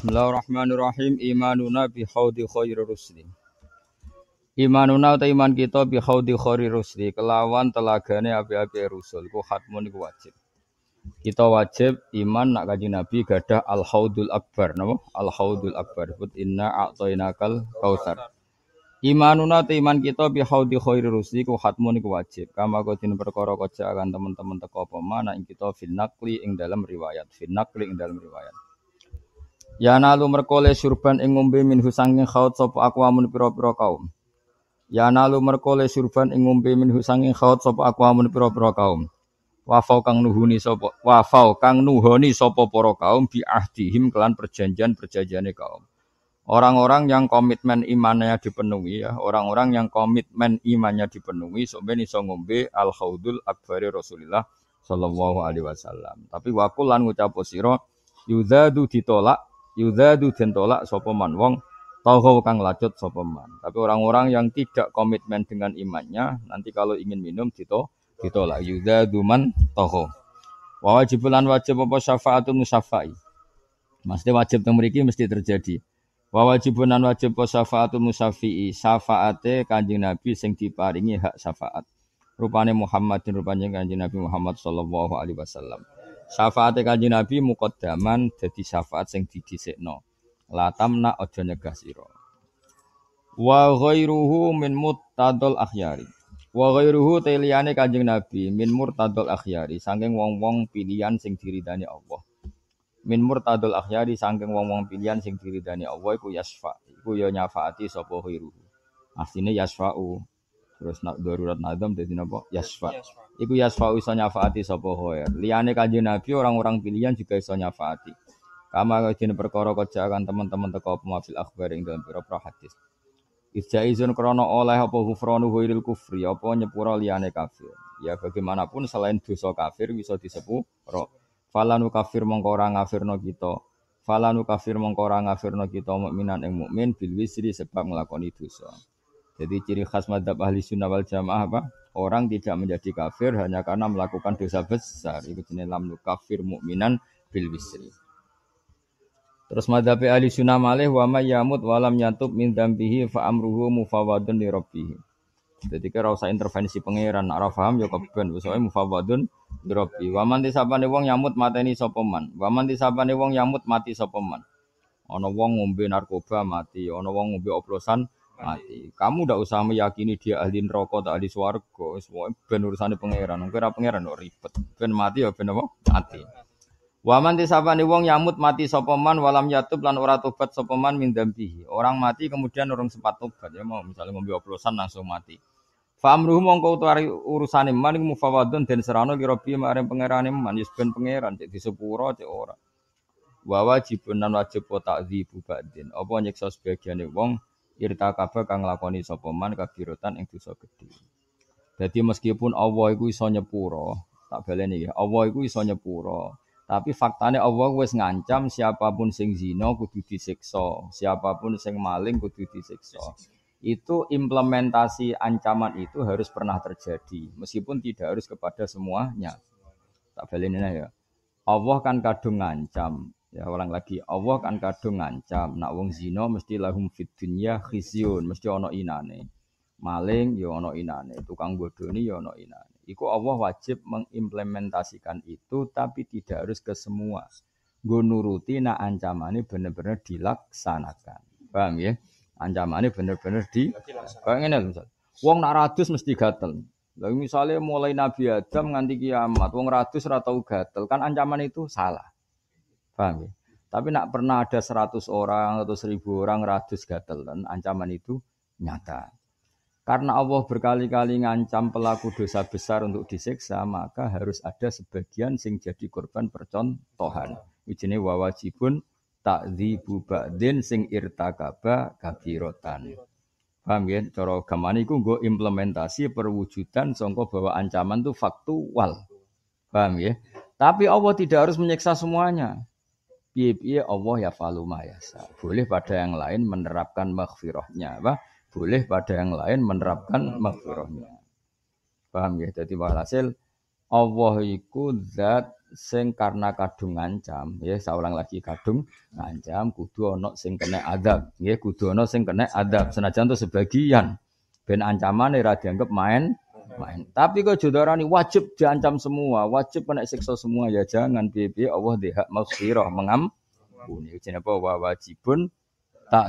Bismillahirrahmanirrahim. Imanuna bi khaudi khairi rusli. Imanuna atau iman kita bi khaudi khairi rusli. Kelawan telagane api-api rusul. Ku khatmun iku wajib. Kita wajib iman nak kaji Nabi gadah al haudul akbar, no? Al haudul akbar. Put inna a'tainakal kawthar Imanuna atau iman kita bi haudi khairi rusli ku khatmun iku wajib. Kama kodin perkara kau akan teman-teman teko apa mana ing kita finakli ing dalam riwayat. finakli ing dalam riwayat Ya nalu merkole surban ing ngombe min husangin khaut sapa aku amun pira kaum. Ya nalu merkole surban ing ngombe min husangin khaut sapa aku amun pira kaum. Wafau kang nuhuni sapa wafau kang nuhoni sapa para kaum bi ahdihim kelan perjanjian-perjanjiane kaum. Orang-orang yang komitmen imannya dipenuhi ya, orang-orang yang komitmen imannya dipenuhi Sobeni iso ngombe al khaudul akbari Rasulillah sallallahu alaihi wasallam. Tapi wakulan lan ngucap sira yuzadu ditolak Yudadu den tolak sapa wong tauhau kang lacut sapa Tapi orang-orang yang tidak komitmen dengan imannya nanti kalau ingin minum dito ditolak yudadu man tauhau. Wa lan wajib apa syafaatul musafai. Mesti wajib teng mriki mesti terjadi. Wa wajibunan wajib apa syafaatul musafi'i. Syafaate Kanjeng Nabi sing diparingi hak syafaat. Rupane Muhammadin rupanya Kanjeng Nabi Muhammad sallallahu alaihi wasallam. Syafaate Kanjeng Nabi mukodaman jadi syafaat sing didisekno. Latamna tamna aja nyegah sira. Wa ghairuhu min muttadal akhyari. Wa ghairuhu teliyane Kanjeng Nabi min murtadal akhyari saking wong-wong pilihan sing diridani Allah. Min murtadal akhyari saking wong-wong pilihan sing diridani Allah iku yasfa. Iku ya nyafaati sapa ghairuhu. Asline yasfa'u Terus nak darurat nadam dadi napa? Yasfa. Iku yasfa iso nyafaati sapa hoer. Liyane kanjeng Nabi orang-orang pilihan juga iso nyafaati. Kama dene perkara kerja akan teman-teman teko pemafil akhbar ing dalam pira hadis. izaizun krana krono oleh apa hufranu huiril kufri apa nyepura liyane kafir. Ya bagaimanapun selain dosa kafir bisa disepuh roh. Falanu kafir mongko ora ngafirno kita. Falanu kafir mongko ora ngafirno kita mukminan ing mukmin bil wisri sebab nglakoni dosa. Jadi ciri khas madhab ahli sunnah wal jamaah apa? Orang tidak menjadi kafir hanya karena melakukan dosa besar. Itu jenis lam kafir mukminan bil wisri. Terus madhab ahli sunnah malih wa yamut walam yatub min dambihi fa amruhu mufawadun li rabbihi. Jadi kira usah intervensi pangeran arafaham ora paham ya keben usahae mufawadun li rabbi. Wa man wong yamut mateni sapa man. Wa man wong yamut mati sapa Ono wong ngombe narkoba mati, Ono wong ngombe oplosan mati. Kamu ndak usah meyakini dia ahli neraka tak ahli swarga, semua ben urusane pangeran. Engko ora pangeran ribet. Ben mati ya ben apa? Mati. Waman tisabani wong yamut mati sapa walam yatub lan ora tobat sapa man min dambihi. Orang mati kemudian orang sempat tobat ya mau misalnya ngombe oplosan langsung mati. Famruhu mongko utawi urusane man iku mufawadun den serano li rabbi marang pangerane man yus ya ben pangeran cek disepuro cek ora. Wa wajibun nan wajib ta'dzibu ba'din. Apa nyiksa sebagian wong irta kaba kang lakoni sapa man kabirotan ing dosa gedhe. Dadi meskipun Allah iku iso nyepuro, tak baleni ya. Allah iku iso nyepuro. Tapi faktanya Allah wis ngancam siapapun sing zina kudu disiksa, siapapun sing maling kudu disiksa. Itu implementasi ancaman itu harus pernah terjadi meskipun tidak harus kepada semuanya. Tak baleni ya. Allah kan kadung ngancam, Ya ulang lagi, Allah kan kadung ngancam nak wong zina mesti lahum fid dunya khizyun, mesti ana inane. Maling ya ana inane, tukang bodoni ya ana inane. Iku Allah wajib mengimplementasikan itu tapi tidak harus ke semua. Nggo nuruti nak ancamane bener-bener dilaksanakan. Paham ya? Ancamane bener-bener di Kayak ngene misal. Wong nak radus mesti gatel. Lah misalnya mulai Nabi Adam nganti kiamat, wong radus ora tau gatel, kan ancaman itu salah. Paham ya? Tapi nak pernah ada 100 orang atau 1000 orang ratus gatel dan ancaman itu nyata. Karena Allah berkali-kali ngancam pelaku dosa besar untuk disiksa, maka harus ada sebagian sing jadi korban percontohan. Ijene wawajibun takdzibu ba'din sing irtakaba kabirotan. Paham ya? Cara gamani ku nggo implementasi perwujudan songko bahwa ancaman tuh faktual. Paham ya? Tapi Allah tidak harus menyiksa semuanya piye-piye Allah ya faluma yasa. Boleh pada yang lain menerapkan maghfirahnya, apa? Boleh pada yang lain menerapkan maghfirahnya. Paham ya? Jadi walhasil Allah iku zat sing karena kadung ngancam, ya saya ulang lagi kadung ngancam kudu ana sing kena adab, ya kudu ana sing kena adab senajan to sebagian ben ancaman ra dianggep main main. Tapi kok jodarani wajib diancam semua, wajib kena siksa semua ya jangan bibi Allah dihak maghfirah mengam. Ini jenenge apa wa wajibun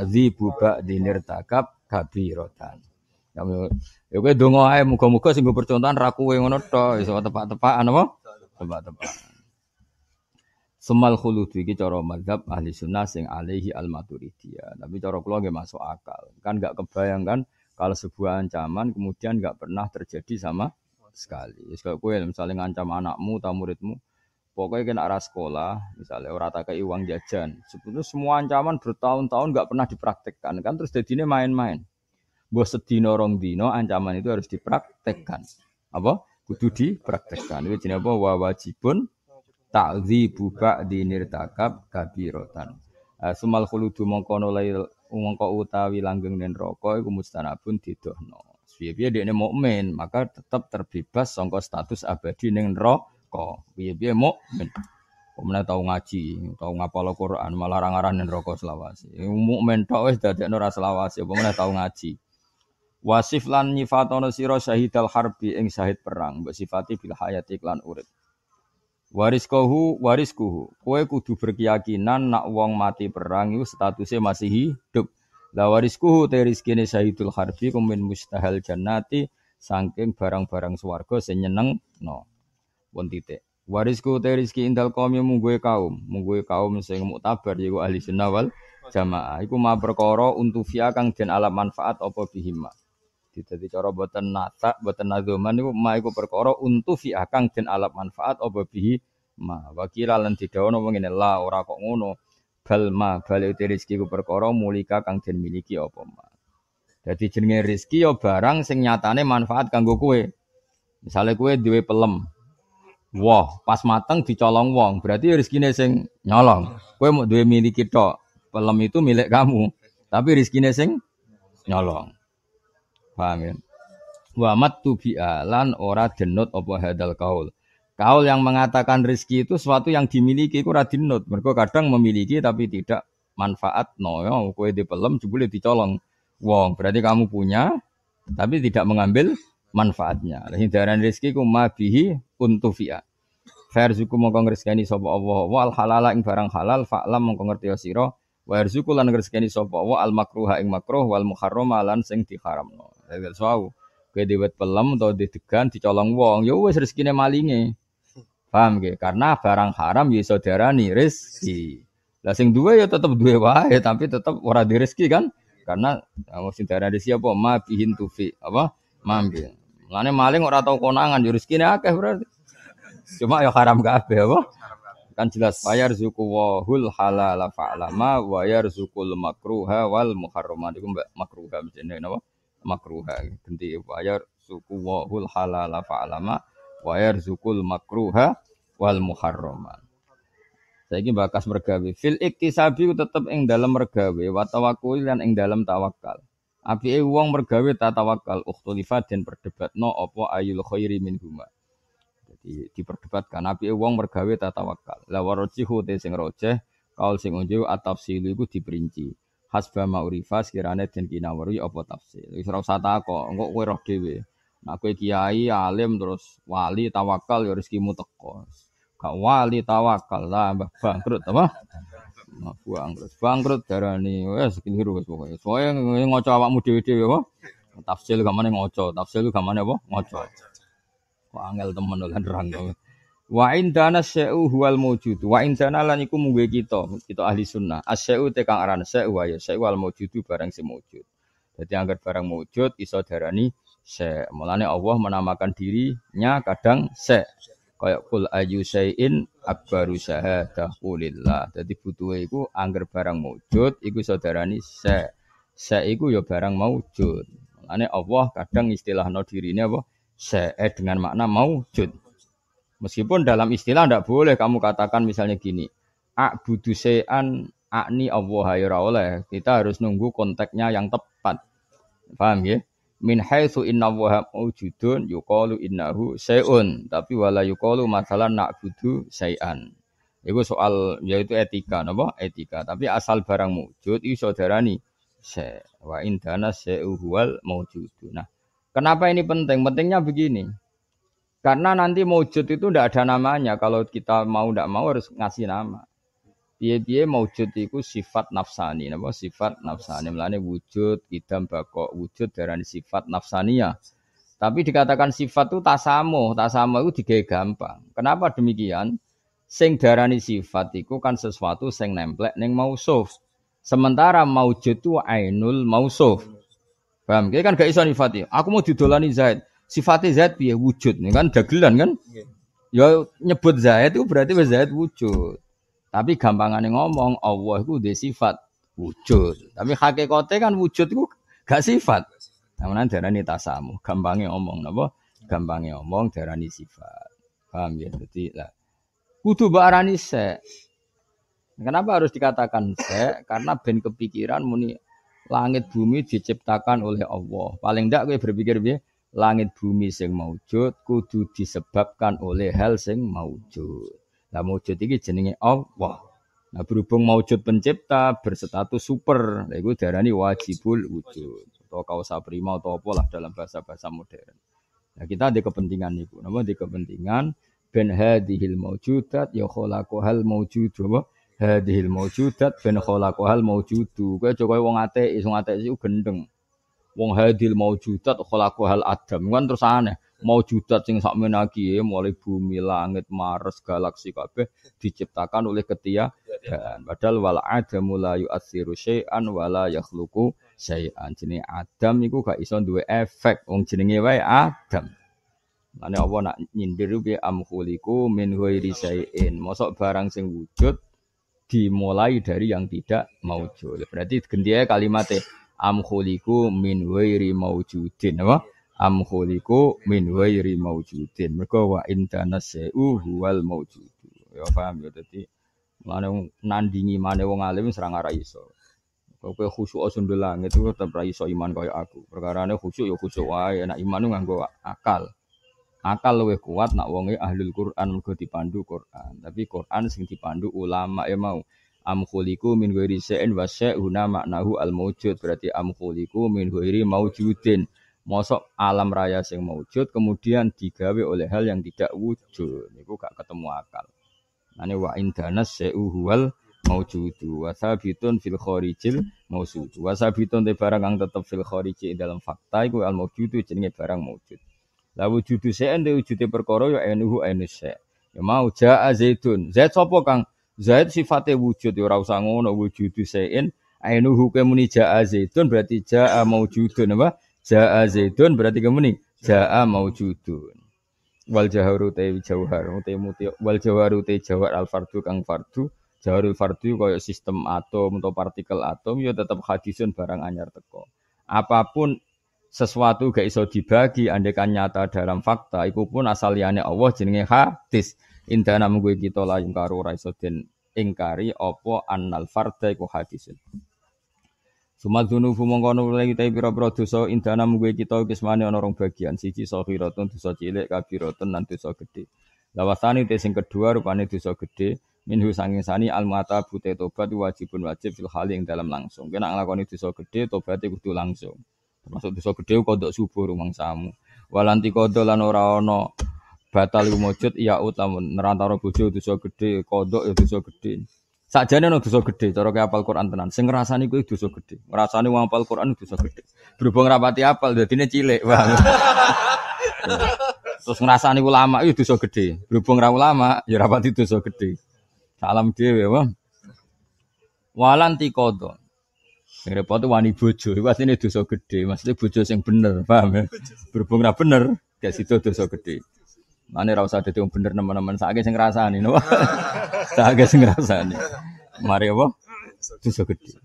di ba'dinir takab kabiratan. Ya, ya kowe donga ae muga-muga sing percontohan ra kowe ngono tok iso ya, tepak-tepakan apa? tepak tepat. Semal khuludu iki cara mazhab ahli sunnah sing alaihi al-maturidiyah. Tapi cara kula masuk akal. Kan gak kebayang kan kalau sebuah ancaman kemudian nggak pernah terjadi sama sekali. Kalau kue misalnya ngancam anakmu atau muridmu, pokoknya kena arah sekolah, misalnya orang tak kei uang jajan. Sebetulnya semua ancaman bertahun-tahun nggak pernah dipraktekkan kan terus jadi ini main-main. Buat sedino rong dino ancaman itu harus dipraktekkan. Apa? Kudu dipraktekkan. Itu jenis apa? Wajibun buka di nirtakab kabirotan. Semal eh, sumal khuludu mongkono lail wong utawi langgeng den roko iku mustanabun didohno. Piye-piye dekne mukmin, maka tetap terbebas sangka status abadi ning neraka. Piye-piye mukmin. Pemene tau ngaji, tau ngapal Al-Qur'an malah aran-aran neraka selawase. Mukmin tok wis dadekno ora selawase, pemene tau ngaji. Wasif lan nyifatono sira syahidal harbi ing syahid perang, mbok sifati bil hayati lan urip. Wariskohu wariskuhu. Kowe kudu berkeyakinan nak wong mati perang itu statusnya masih hidup. La wariskuhu te rizkine syahidul harbi kumin mustahal jannati saking barang-barang swarga sing No. Pun titik. Warisku teriski rizki indal kaum mungguwe kaum, mungguwe kaum sing muktabar yaiku ahli sunnah jamaah. Iku ma berkoro untuk kang dan alam manfaat apa bihima jadi cara boten nata, boten nadoman itu ma iku perkara untu fi akang den alap manfaat oba bihi ma. Wakila lan ono ngene la ora kok ngono. Bal ma bali uti rezeki ku perkara mulika kang den miliki apa ma. Jadi jenenge rezeki ya barang sing nyatane manfaat kanggo kue. Misalnya kue duwe pelem. Wah, pas mateng dicolong wong, berarti rezekine sing nyolong. Kowe mau duwe miliki to Pelem itu milik kamu, tapi rezekine sing nyolong. Paham ya? Wa matu bi'alan ora denut apa hadal kaul. Kaul yang mengatakan rezeki itu sesuatu yang dimiliki itu ora denut. Mergo kadang memiliki tapi tidak manfaat no ya kowe dipelem jebule dicolong wong berarti kamu punya tapi tidak mengambil manfaatnya hindaran rezeki ku ma bihi untufia Farzuku mongko ngresgani sapa Allah wal halala ing barang halal fa'lam mongko ngerti sira Wa yarzuqu lan ngrezekeni sapa wa al makruha ing makruh wal muharrama lan sing diharamno. Dadi suau. Kowe diwet pelem atau didegan dicolong wong ya wis rezekine malinge. Paham ge? Karena barang haram ya iso diarani rezeki. Lah sing duwe ya tetep duwe wae tapi tetep ora direzeki kan? Karena ya, wong sing diarani rezeki ma bihin tufi apa Mambil, Mulane maling ora tau konangan yo ya rezekine akeh berarti. Cuma ya haram kabeh apa? Kan jelas wayar zuku wahul halala fa'lama wayar zukul makruha wal muharrama itu makruha misalnya napa? Makruha ganti wayar zuku wahul halala fa'lama wayar zukul makruha wal muharrama. ingin bakas mergawe fil iktisabi tetap ing dalam mergawe watawakul dan ing dalam tawakal. api uang mergawe tak tawakal dan berdebat no opo ayul khairi min di, diperdebatkan. Nabi wong mergawe tata wakal. Lawar rojihu te sing rojeh kaul sing unjuk atafsil iku diperinci. Hasba ma'urifa sekirane den kinawari apa tafsil. Wis ora usah takok, engko kowe roh dhewe. Nah kowe kiai alim terus wali tawakal ya rezekimu teko. Gak wali tawakal lah mbah bangkrut apa? Nah, bangkrut. Bangkrut darani wis keliru wis pokoke. Soale ngoco awakmu dhewe tafsir apa? Tafsil gamane tafsir tafsil gamane apa? Ngoco. Kok angel temen kan terang. Wa indana seu huwal mawjud. Wa indana lan iku mungguh kita, kita ahli sunnah. Seu te kang seu syai'u ya seu al mawjudu barang si mawjud. Jadi anggar barang mawjud iso darani se'. Mulane Allah menamakan dirinya kadang se. Kaya kul ayu sein akbaru syahadah kulillah. Jadi butuh iku anggar barang mawjud iku saudarani se. Se iku ya barang mawjud. Mulane Allah kadang istilah istilahno dirinya apa? se'e eh, dengan makna maujud. Meskipun dalam istilah tidak boleh kamu katakan misalnya gini, ak budu se'an akni Allah oleh. Kita harus nunggu konteksnya yang tepat. Paham ya? Min haitsu inna Allah maujudun yuqalu innahu se'un, tapi wala yuqalu masalah nak budu se'an. Itu soal yaitu etika, napa? Etika. Tapi asal barang yu itu nih. se wa indana se'uhual maujudu. Nah, Kenapa ini penting? Pentingnya begini. Karena nanti maujud itu tidak ada namanya. Kalau kita mau tidak mau harus ngasih nama. Biye-biye maujud itu sifat nafsani. Apa? Sifat nafsani. melainkan wujud, idam, bakok. Wujud darah sifat nafsani ya. Tapi dikatakan sifat itu tak sama, tak sama itu digaya gampang. Kenapa demikian? Sing darani sifat itu kan sesuatu sing nemplek neng mausuf. Sementara maujud itu ainul mausuf. Paham? Kaya kan gak iso nifati. Aku mau didolani Zaid. sifati Zaid piye wujud ini kan dagelan kan? Iya. Ya nyebut Zaid itu berarti wis Zaid wujud. Tapi gampangane ngomong Allah itu dia sifat wujud. Tapi hakikate kan wujud itu gak sifat. Namun darani tasamu, gampangnya ngomong napa? Gampangnya ngomong darani sifat. Paham ya? Jadi lah kudu barani se. Kenapa harus dikatakan se? Karena ben kepikiran muni langit bumi diciptakan oleh Allah. Paling tidak, gue berpikir piye? Langit bumi sing maujud kudu disebabkan oleh hal sing maujud. Lah maujud ini jenenge Allah. Nah berhubung maujud pencipta berstatus super, itu darah ini wajibul wujud atau kau prima atau apa lah dalam bahasa-bahasa modern. Nah kita ada kepentingan itu. Namun di kepentingan ben hadihil maujudat ya hal maujud coba hadhil maujudat ben khalaqahal maujudu. Kowe aja koyo wong ateis, wong ateis iku gendeng. Wong hadhil maujudat khalaqahal adam. Kan terus aneh. Maujudat sing sak iki ya, mulai bumi, langit, Mars, galaksi kabeh diciptakan oleh ketiak dan padahal wal adamu la yu'athiru syai'an wa la yakhluqu syai'an. Jenenge Adam iku gak iso duwe efek wong jenenge wae Adam. Mane Allah nak nyindir piye am khuliqu min ghairi syai'in. Mosok barang sing wujud dimulai dari yang tidak maujud. Berarti gantinya kalimatnya e, am khuliku min wairi maujudin apa? Am min wairi maujudin. Mereka wa indana sa'u huwal maujud. Ya paham ya dadi mane nandingi mane wong alim serang ora iso. Kowe khusyuk sundul langit itu tetap ra iso iman kaya aku. Perkarane khusyuk ya khusyuk wae, enak iman nganggo akal akal lebih kuat nak wonge ahlul Quran mergo dipandu Quran. Tapi Quran sing dipandu ulama ya mau. Am khuliku min ghairi sa'in wa sa'una maknahu al maujud. Berarti am khuliku min ghairi maujudin. Mosok alam raya sing maujud kemudian digawe oleh hal yang tidak wujud. Niku gak ketemu akal. Nane wa indanas huwal maujudu wa sabitun fil kharijil mausudu. Wa sabitun te barang kang tetep fil kharijil dalam fakta iku al maujudu jenenge barang maujud. La wujudu se'en di wujudi perkara ya enuhu enu se'. Ya mau ja'a zaidun. Zaid sopo kang? Zaid sifate wujud ya rausah ngono wujudu se'en. Enuhu kemuni ja'a zaidun berarti ja'a maujudun apa? Ja'a zaidun berarti kemuni ja'a maujudun. Wal jaharu te jawhar, te wal jaharu te jawhar al fardu kang fardu. Jaharu fardu koyo sistem atom atau partikel atom ya tetap hadisun barang anyar teko. Apapun sesuatu gak iso dibagi andekan nyata dalam fakta iku pun asal liyane Allah jenenge hadis indana munggu kita layung karo ora iso den ingkari apa annal farda iku hadisun Suma dzunufu mongko ana lagi ta pira-pira dosa indana munggu kita kismane ana rong bagian siji sahiratun dosa cilik kabiratun lan dosa gedhe lawasani te sing kedua rupane dosa gedhe minhu sanging sani al mata bute tobat wajibun wajib fil hal ing dalam langsung kena nglakoni dosa gedhe tobat kudu langsung Termasuk desa gede, kodok subur rumang samu. Walanti kodok, lan ora ana batal iku mujud ya utam nerantara bojo desa gede, kodok ya desa gedhe. Sakjane ana desa gedhe cara ke apal Quran tenan. Sing ngrasani kuwi desa gede. Ngrasani wong apal Quran desa gede. Berhubung rapati apal dadine cilik. Terus ngrasani ulama iku desa gede. Berhubung ra ulama ya rapati desa gede. Salam dhewe wae. Walanti kodok. Sing repot wani bojo iku asline dosa gede, maksudnya bojo yang bener, paham ya? Berhubung ra bener, gak sido dosa gedhe. Mane ra usah dadi wong bener teman-teman, sakake sing ngrasani, no. sakake sing ngrasani. Mari apa? Dosa gedhe.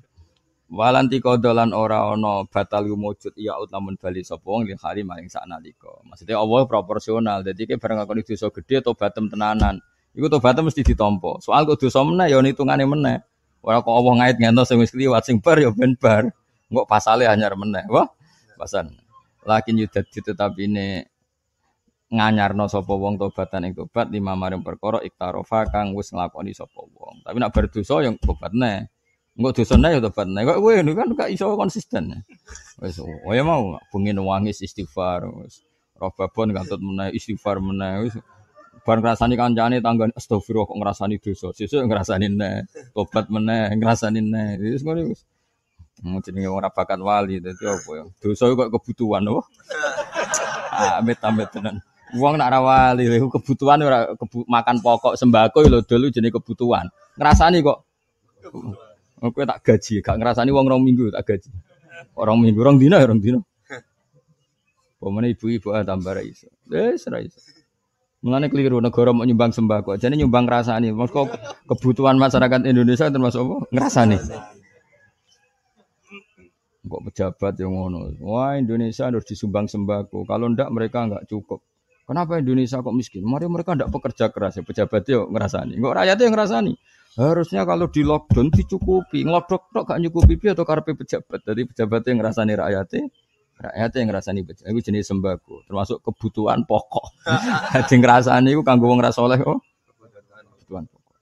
Walanti kodolan ora ono batal wujud iya ut lamun bali sapa wong li hali maring saknalika. Maksudnya Allah proporsional. Jadi ki bareng kondisi dosa gede atau batem tenanan. Iku batem mesti ditompo. Soal kok dosa yoni ya hitungane mana orang kok Allah ngait ngento sing wis kliwat sing bar ya ben bar. Engko pasale anyar meneh. Wah, pasan. Lakin itu tetapi ini nganyarno sapa wong tobatan ing tobat lima maring perkara iktarofa kang wis nglakoni sapa wong. Tapi nak berdosa yang tobat neh. Engko dosane ya tobat neh. Kok kowe kan gak iso konsisten. Wis oh ya mau bengi nangis istighfar wis. Robabon gantut meneh istighfar meneh wis. Bar ngrasani kancane tangga astagfirullah kok ngrasani dosa. Sesuk ngrasani neh, tobat meneh, ngrasani neh. Wis ngono wis. Mau jenenge ora bakat wali dadi apa ya? Dosa kok kebutuhan apa? Ah, amit amit tenan. Wong nak rawali lho kebutuhan ora kebu makan pokok sembako ya lho dulu jenenge kebutuhan. Ngrasani kok aku tak gaji, gak ngrasani wong rong minggu tak gaji. Orang minggu, orang dina, ya, orang dina. Pemene ibu-ibu ah, tambah ra iso. Wis ra iso. Mengenai keliru negara mau nyumbang sembako, jadi nyumbang ngrasani. maksudku kebutuhan masyarakat Indonesia termasuk apa? nih Kok pejabat yang ngono. Wah, Indonesia harus disumbang sembako. Kalau ndak mereka nggak cukup. Kenapa Indonesia kok miskin? Mari mereka ndak pekerja keras ya pejabat yo ya ngrasani. Kok rakyat yang ngrasani? Harusnya kalau di lockdown dicukupi. Ngelodok tok gak nyukupi atau karepe pejabat. Jadi pejabat yang ngrasani rakyatnya rakyat yang ngerasani bejana itu jenis sembako termasuk kebutuhan pokok jadi ngerasani itu kanggo wong rasa oleh oh kebutuhan pokok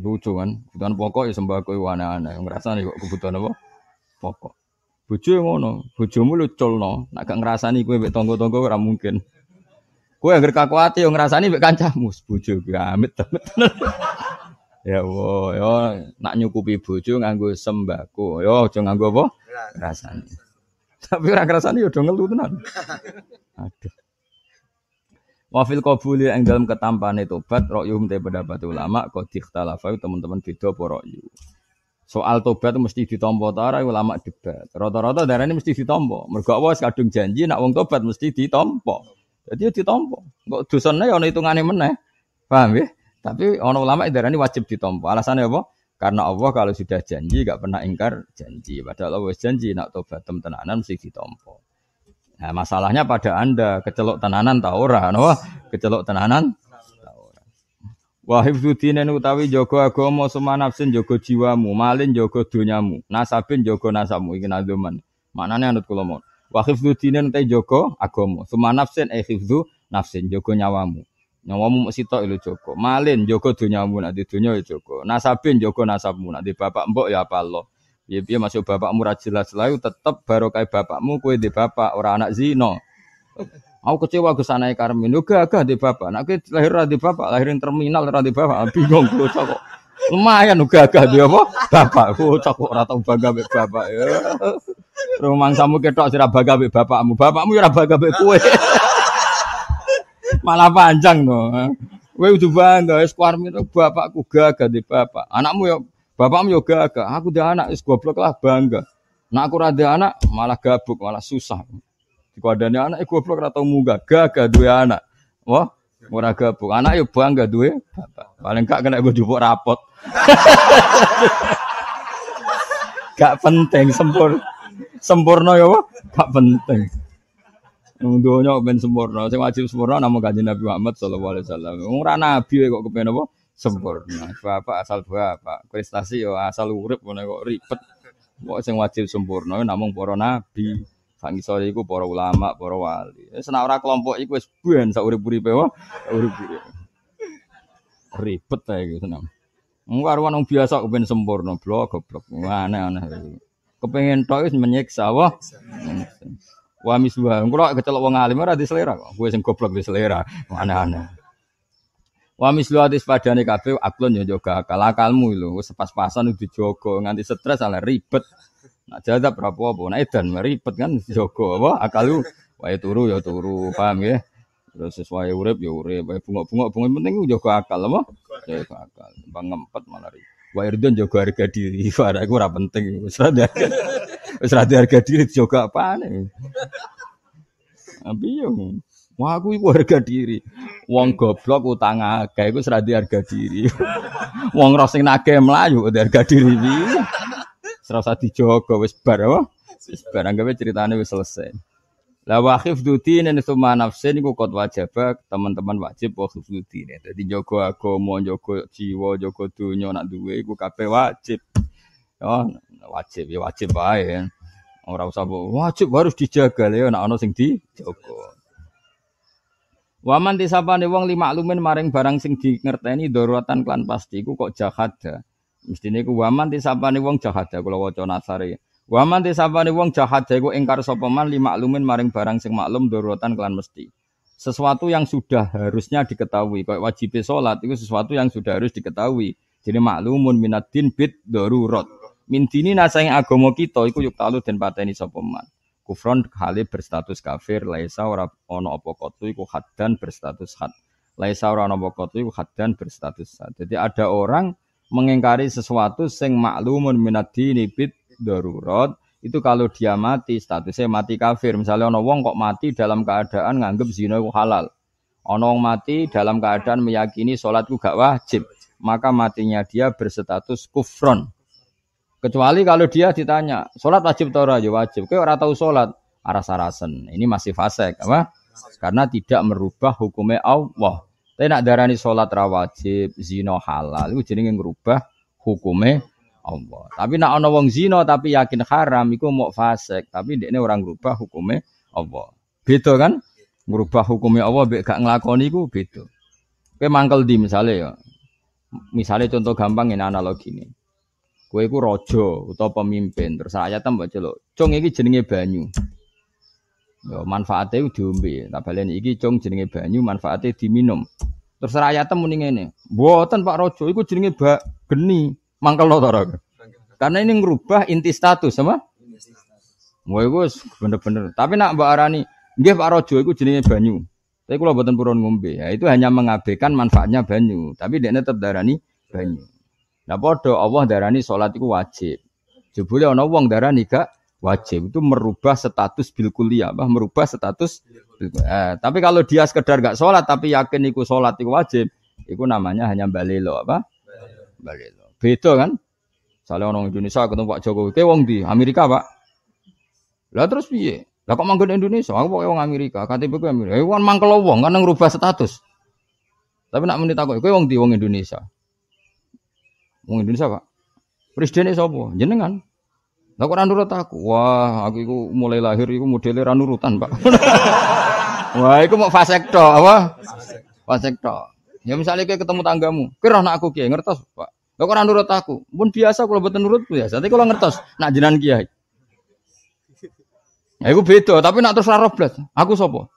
lucu kan kebutuhan pokok ya sembako itu aneh-aneh ngerasani kok kebutuhan apa pokok bojo yang ngono bojomu lu colno nak gak ngerasani kue bek tonggo-tonggo mungkin kue agar kaku hati yang ngerasani bek kancamu bojo gamit temet ya wo ya nak nyukupi bojo nganggo sembako yo jangan nganggo apa ngerasani Tapi orang kerasan ya udah ngeluh tenan. Aduh. Wafil qabuli yang dalam ketampane tobat rokyum teh pendapat ulama kau qad ikhtalafa teman-teman beda apa Soal tobat mesti ditompo tara ulama debat. Rata-rata ini mesti ditompo. Mergo awas kadung janji nak wong tobat mesti ditompo. Jadi ya ditompo. Kok dosane ya itu itu meneh. Paham ya? Tapi orang ulama darah ini wajib ditompo. Alasannya apa? Karena Allah kalau sudah janji gak pernah ingkar janji. Padahal Allah janji nak tobat tem tenanan mesti ditompo. Nah, masalahnya pada Anda kecelok tenanan ta ora, no? Nah, kecelok tenanan ta ora. Wa utawi jaga agama sumanafsin nafsin jaga jiwamu, malin jaga donyamu, nasabin jaga ingin iki mana Maknane anut kula mon. Wa zutinen utawi jaga agama, sumanafsin nafsin eh hifdzu nafsin jaga nyawamu. Nyawamu mesti tok ilu Joko. Malin Joko dunyamu nak di dunya ya, Joko. Nasabin Joko nasabmu nak di bapak mbok ya apa Allah. Ya biar masuk bapakmu rajilah jelas lae tetep barokah bapakmu kue di bapak orang anak zino, Aku kecewa ke sana karmin. Uga agak di bapak. Nak lahir di bapak, lahirin terminal ra di bapak. Ah, bingung kok kok. Lumayan juga agak dia apa? Bapak kok kok rata tau bangga bapak. Ya. rumah kamu ketok sira bangga bapakmu. Bapakmu ya ora bagabe kue malah panjang no. Wei udah bangga, es tuh bapakku gagah di bapak. Anakmu ya bapakmu ya gagah. Aku udah anak es goblok lah bangga. Nah aku rada anak malah gabuk malah susah. Dikuadani anak es eh, goblok atau muga gagah dua anak. Wah murah gabuk. Anak ya bangga dua bapak. Paling kak kena gue jupuk rapot. gak penting sempur sempurna ya wah gak penting. Wong donya ben sempurna. Sing wajib sempurna namung Kanjeng Nabi Muhammad sallallahu alaihi wasallam. Wong ora nabi kok kepen apa? Sempurna. Bapak asal bapak, prestasi yo ya asal urip ngono kok ribet. Kok sing wajib sempurna ya namung para nabi. Sak ngisor iku para ulama, para wali. Ya senak ora kelompok iku wis ben sak urip-uripe wae. Urip ribet ta iku senam. Wong karuan wong biasa kepen sempurna, blok goblok. Aneh-aneh. Kepengen tok wis menyiksa wah. Wa misluha. Kulo kecelok wong alim ora diselera kok. Gue sing goblok diselera. Aneh-aneh. Wa mislu hadis padane kabeh aklon yo jaga akal akalmu lho wis pas-pasan dijogo nganti stres ala ribet. Nak jadab berapa apa nak edan ribet kan dijogo apa akalu wae turu ya turu paham ya. Terus sesuai urip ya urip wae bunga-bunga bunga penting yo jaga akal apa? Jaga akal. Bang ngempet malah ribet. Wa irdun jaga harga diri. Wah, aku ora penting. Wis ra harga. Wis ra harga diri jaga apane. Tapi yo Wah aku iku harga diri. Wong goblok utang akeh iku ora harga diri. Wong ros sing nagih mlayu harga diri iki. Serasa dijogo wis bar apa? Wis bar anggape ceritane wis selesai. La wakif dudin ini semua nafsin ini kot wajib teman-teman wajib wakif dudin. Jadi aku, agama, joko, jiwa, joko, dunia nak duwe ku kape wajib. Oh, wajib ya wajib wae. Orang usah wajib harus dijaga leh ya, nak sing sing joko. Waman di sapa nih wong lima lumen maring barang sing di ngerteni doruatan klan pasti ku kok jahat ya. Mestinya ku waman di sapa uang wong ya. Kalau waca ya. Waman bani wong jahat jago engkar sapa Lima limaklumin maring barang sing maklum dorotan kelan mesti. Sesuatu yang sudah harusnya diketahui, kayak wajib salat itu sesuatu yang sudah harus diketahui. Jadi maklumun minad din bid darurat. Min dini nasang agama kita iku yuk talu den pateni sapa man. Kufron khalif berstatus kafir, laisa ora ana apa kotu iku haddan berstatus had. Laisa ora ana apa kotu iku haddan berstatus had. Jadi ada orang mengingkari sesuatu sing maklumun minad dini bid darurat itu kalau dia mati statusnya mati kafir misalnya ono wong kok mati dalam keadaan nganggep zina halal ono wong mati dalam keadaan meyakini sholatku gak wajib maka matinya dia berstatus kufron kecuali kalau dia ditanya sholat wajib tora ya wajib kayak orang tahu sholat aras-arasen ini masih fasek apa karena tidak merubah hukumnya Allah tapi nak darani sholat rawajib zina halal itu jadi ngerubah hukumnya Allah. Tapi nak ana wong zina tapi yakin haram iku mau fasik, tapi ini orang ngrubah hukumnya, Allah. Beda kan? Ngubah hukumnya Allah mek gak nglakoni iku beda. Kowe mangkel di misale ya. Misale contoh gampang ini analogi ini. Kowe iku raja utawa pemimpin, terus rakyat mbok celuk. Cung iki jenenge banyu. Yo ya, manfaate diombe. Tak baleni iki cung jenenge banyu, manfaatnya diminum. Terus rakyat muni ngene. Mboten Pak Raja, iku jenenge bak geni mangkel loh ora. Karena ini ngerubah inti status sama. Wah gus, bener-bener. Tapi nak Mbak Arani, gue Pak Rojo iku jenisnya banyu. Tapi kalau buatan purun ngombe, ya itu hanya mengabaikan manfaatnya banyu. Tapi dia tetap darani banyu. Nah bodoh Allah darani sholat itu wajib. Jebule orang wong darani gak wajib itu merubah status bil kuliah, bah merubah status. Eh, tapi kalau dia sekedar gak sholat tapi yakin ikut sholat itu wajib, itu namanya hanya balilo apa? Balilo. Beda kan? Misalnya orang Indonesia ketemu Pak Jokowi, kayak wong di Amerika Pak. Lah terus piye? Lah kok manggil Indonesia? Aku pokoknya wong Amerika, KTP ku Amerika. Eh wong mangkel wong kan ngerubah status. Tapi nak menit aku kowe wong di wong Indonesia. Wong Indonesia, Pak. Presidennya siapa Jenengan. Lah kok nurut aku? Wah, aku iku mulai lahir iku modelnya ra Pak. Wah, itu mau fasek tok apa? Fasek Ya misalnya kayak ketemu tanggamu, kira nak aku kayak ngertos, Pak. Kok kurang nurut aku. Pun biasa kalau buatan nurut biasa. Ya. Tapi kalau ngertos, nak jenan kiai. Ya aku beda, tapi nak terus roh blas. Aku sopo?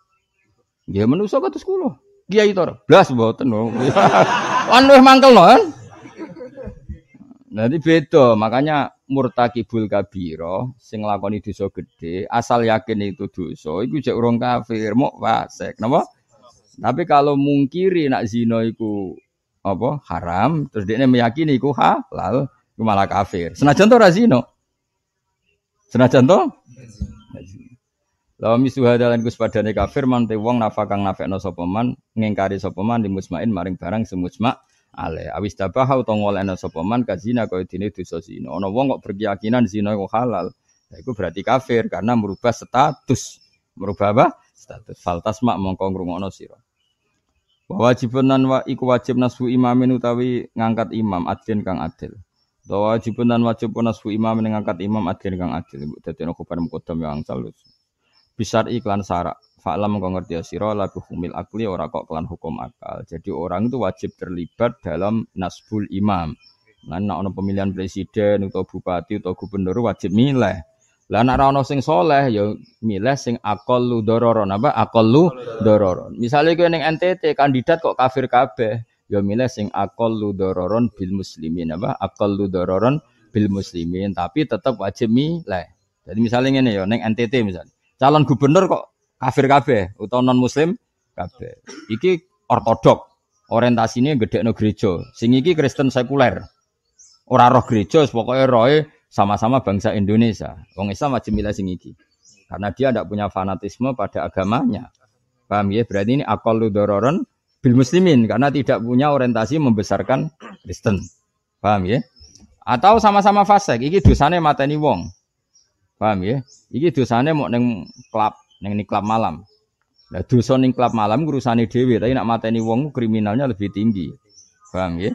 Ya manusia katus kulo. Kiai to blas mboten. Anu wis mangkel loh. Kan? Nanti beda, makanya murtakibul kabiro sing lakoni dosa gede, asal yakin itu dosa, iku jek urung kafir, mok fasik, napa? Tapi kalau mungkiri nak zina iku apa haram terus dia meyakini ku halal ku malah kafir senajan to razino senajan to Lawa misu hadalan Gus padane kafir mante wong nafakang nafekno sapa man ngingkari sapa man limusmain maring barang semusma ale awis dabah utawa ngolehno sapa man ka zina kaya dene dosa zina ana wong kok berkeyakinan zina iku halal ya iku berarti kafir karena merubah status merubah apa status faltas mak mongko ngrungokno sira Wajibun nan wa iku wajib nasbu imamin utawi ngangkat imam adil kang adil. Wa wajibun nan wajib nasbu imamin ngangkat imam adil kang adil. Dadi nek kubar mukodam yang angsal. Bisar iklan sarak. Fa'lam kau ngerti ya sira la humil akli ora kok kelan hukum akal. Jadi orang itu wajib terlibat dalam nasbul imam. Nana nah, pemilihan presiden atau bupati atau gubernur wajib milih. Lah nek ana sing soleh ya milih sing aqallu dororon apa aqallu dororon. Misalnya kowe ning NTT kandidat kok kafir kabeh, ya milih sing aqallu dororon bil muslimin apa aqallu dororon bil muslimin tapi tetap wajib milih. Jadi misalnya ngene ya ning NTT misalnya. Calon gubernur kok kafir kabeh utawa non muslim kabeh. Iki ortodok. Orientasinya gede no gereja. Sing iki Kristen sekuler. Ora roh gereja, pokoknya roe sama-sama bangsa Indonesia. Wong Islam wajib milah sing iki. Karena dia tidak punya fanatisme pada agamanya. Paham ya? Berarti ini akal dororon bil muslimin karena tidak punya orientasi membesarkan Kristen. Paham ya? Atau sama-sama fasik, iki dosane mateni wong. Paham ya? Iki dosane mau neng klub, neng ini klub malam. Nah, dosa neng klub malam urusane dhewe, tapi nak mateni wong kriminalnya lebih tinggi. Paham ya?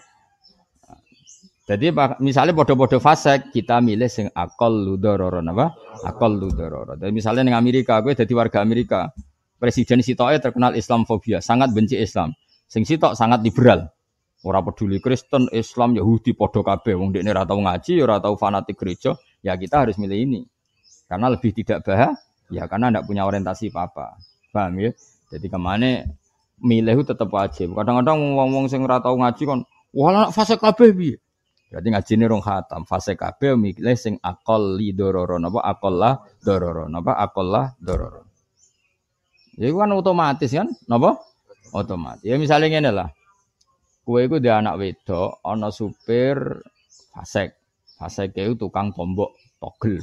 Jadi misalnya bodoh-bodoh fasek kita milih sing akol ludororo apa? Akol ludororo. Jadi misalnya dengan Amerika gue jadi warga Amerika presiden sitoke terkenal fobia, sangat benci Islam. Sing sitok sangat liberal. Orang peduli Kristen, Islam, Yahudi podo kabe. wong dek ora tau ngaji, ya ora tau fanatik gereja, ya kita harus milih ini. Karena lebih tidak bahaya, ya karena ndak punya orientasi apa-apa. Paham ya? Jadi kemana milih tetap wajib. Kadang-kadang wong-wong sing ora tau ngaji kan, wah nak fase kabe biye. Berarti ini rong khatam. Fase kabeh mikle sing akol li dororo napa lah dororo napa lah dororo. Ya kan otomatis kan napa? Otomatis. Ya misalnya ini lah. Kue itu dia anak wedo. ana supir fase, fase itu tukang tombok togel.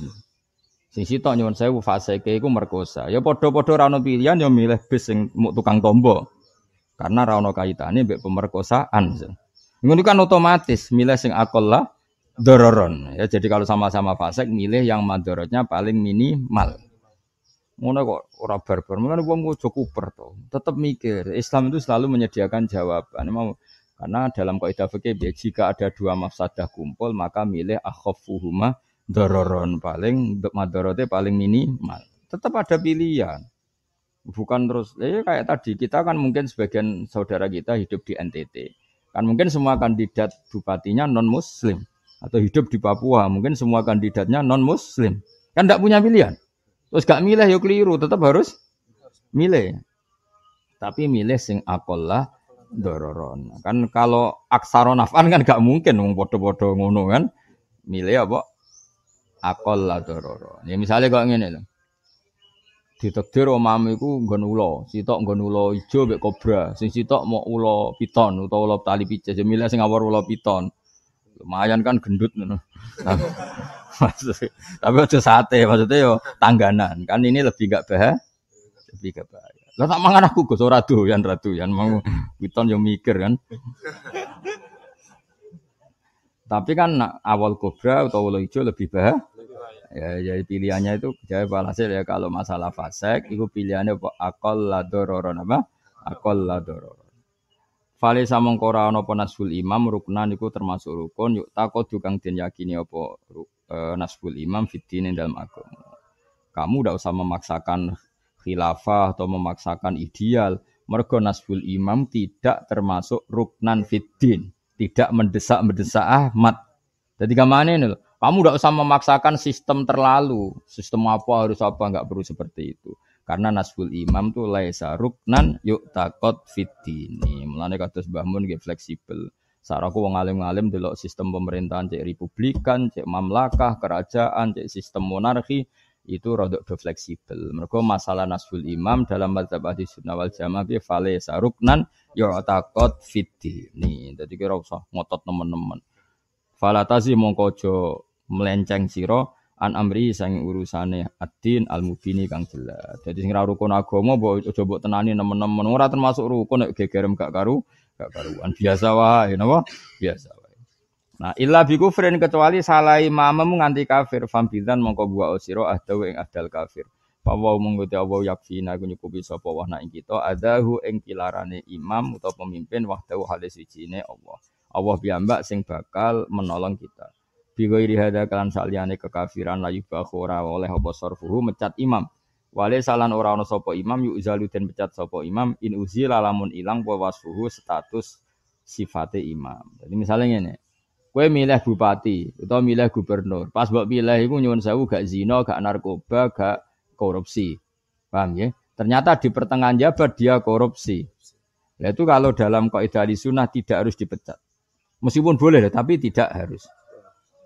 Sing sito nyuwun sewu ke iku merkosa. Ya padha-padha rano pilihan ya milih bis sing tukang tombok. Karena ra ono kaitane mbek pemerkosaan. Ini kan otomatis milih sing akola dororon. Ya jadi kalau sama-sama fasik milih yang madorotnya paling minimal. Mana kok orang barbar. Mana gua kudu kuper to. Tetap mikir. Islam itu selalu menyediakan jawaban. Mau karena dalam kaidah fikih ya, jika ada dua mafsadah kumpul maka milih akhafuhuma dororon paling madorote paling minimal. Tetap ada pilihan. Bukan terus, ya kayak tadi kita kan mungkin sebagian saudara kita hidup di NTT Kan mungkin semua kandidat bupatinya non muslim atau hidup di Papua, mungkin semua kandidatnya non muslim. Kan tidak punya pilihan. Terus gak milih ya keliru, tetap harus milih. Tapi milih sing akolah dororon. Kan kalau aksaronafan kan gak mungkin wong podo-podo ngono kan. Milih apa? Akolah dororon. Ya misalnya kok ngene loh ditakdir omam iku nggon ula, sitok nggon ula ijo mek kobra, sing sitok mau ulo piton utawa ulo tali pica, jemila sing awor ulo piton. Lumayan kan gendut ngono. Nah, tapi aja sate, maksudnya yo tangganan. Kan ini lebih gak bahaya. Eh? Lebih gak bahaya. Lah tak mangan aku Gus ora doyan ratu yan mau piton yo mikir kan. Tapi kan awal kobra utawa ula ijo lebih bahaya. Eh? Ya, jadi pilihannya itu jadi balasil ya kalau masalah fasek itu pilihannya akol ladororon apa? Akol ladoror. Fale samong kora ono apa imam ruknan iku termasuk rukun yuk takut dukang den yakini apa e, nasbul imam fitine dalam agama. Kamu tidak usah memaksakan khilafah atau memaksakan ideal. Mergo nasul imam tidak termasuk ruknan fitin, tidak mendesak-mendesak Ahmad. Jadi kamane lho, kamu tidak usah memaksakan sistem terlalu. Sistem apa harus apa nggak perlu seperti itu. Karena nasbul imam tuh laisa ruknan yuk takut fitini. Melainkan melainkan Mbah Mun gak fleksibel. Saraku wong alim-alim delok sistem pemerintahan cek republikan, cek mamlakah, kerajaan, cek sistem monarki itu rodok do fleksibel. Mereka masalah nasbul imam dalam mazhab ahli sunnah wal jamaah bi falaisa ruknan yuk takot nih. Jadi kira usah ngotot teman-teman. Falatazi mongkojo melenceng siro an amri sang urusane adin al mubini kang jelas. Jadi sing rukun agama mbok coba tenani nemen-nemen ora termasuk rukun nek gegerem gak karu gak karuan biasa wae napa biasa wae. Nah illa bi kufrin kecuali salah imamem nganti kafir fambidan mongko buwa sira adaw ing adal kafir. Pawa munggo te awu yakfina iku nyukupi sapa wa nak kita adahu ing kilarane imam utawa pemimpin wahdahu halis wijine Allah. Allah piyambak sing bakal menolong kita. Bigoi rihada kalan saliane kekafiran layu ora oleh apa sorfuhu mecat imam. Wale salan ora ono sopo imam yuk zalu dan pecat sopo imam in uzi lalamun ilang wasfuhu status sifate imam. Jadi misalnya ini, kue milih bupati atau milih gubernur. Pas buat milih itu nyuwun sewu gak zino gak narkoba, gak korupsi. Paham ya? Ternyata di pertengahan jabat dia korupsi. Nah itu kalau dalam kaidah sunnah tidak harus dipecat. Meskipun boleh, tapi tidak harus.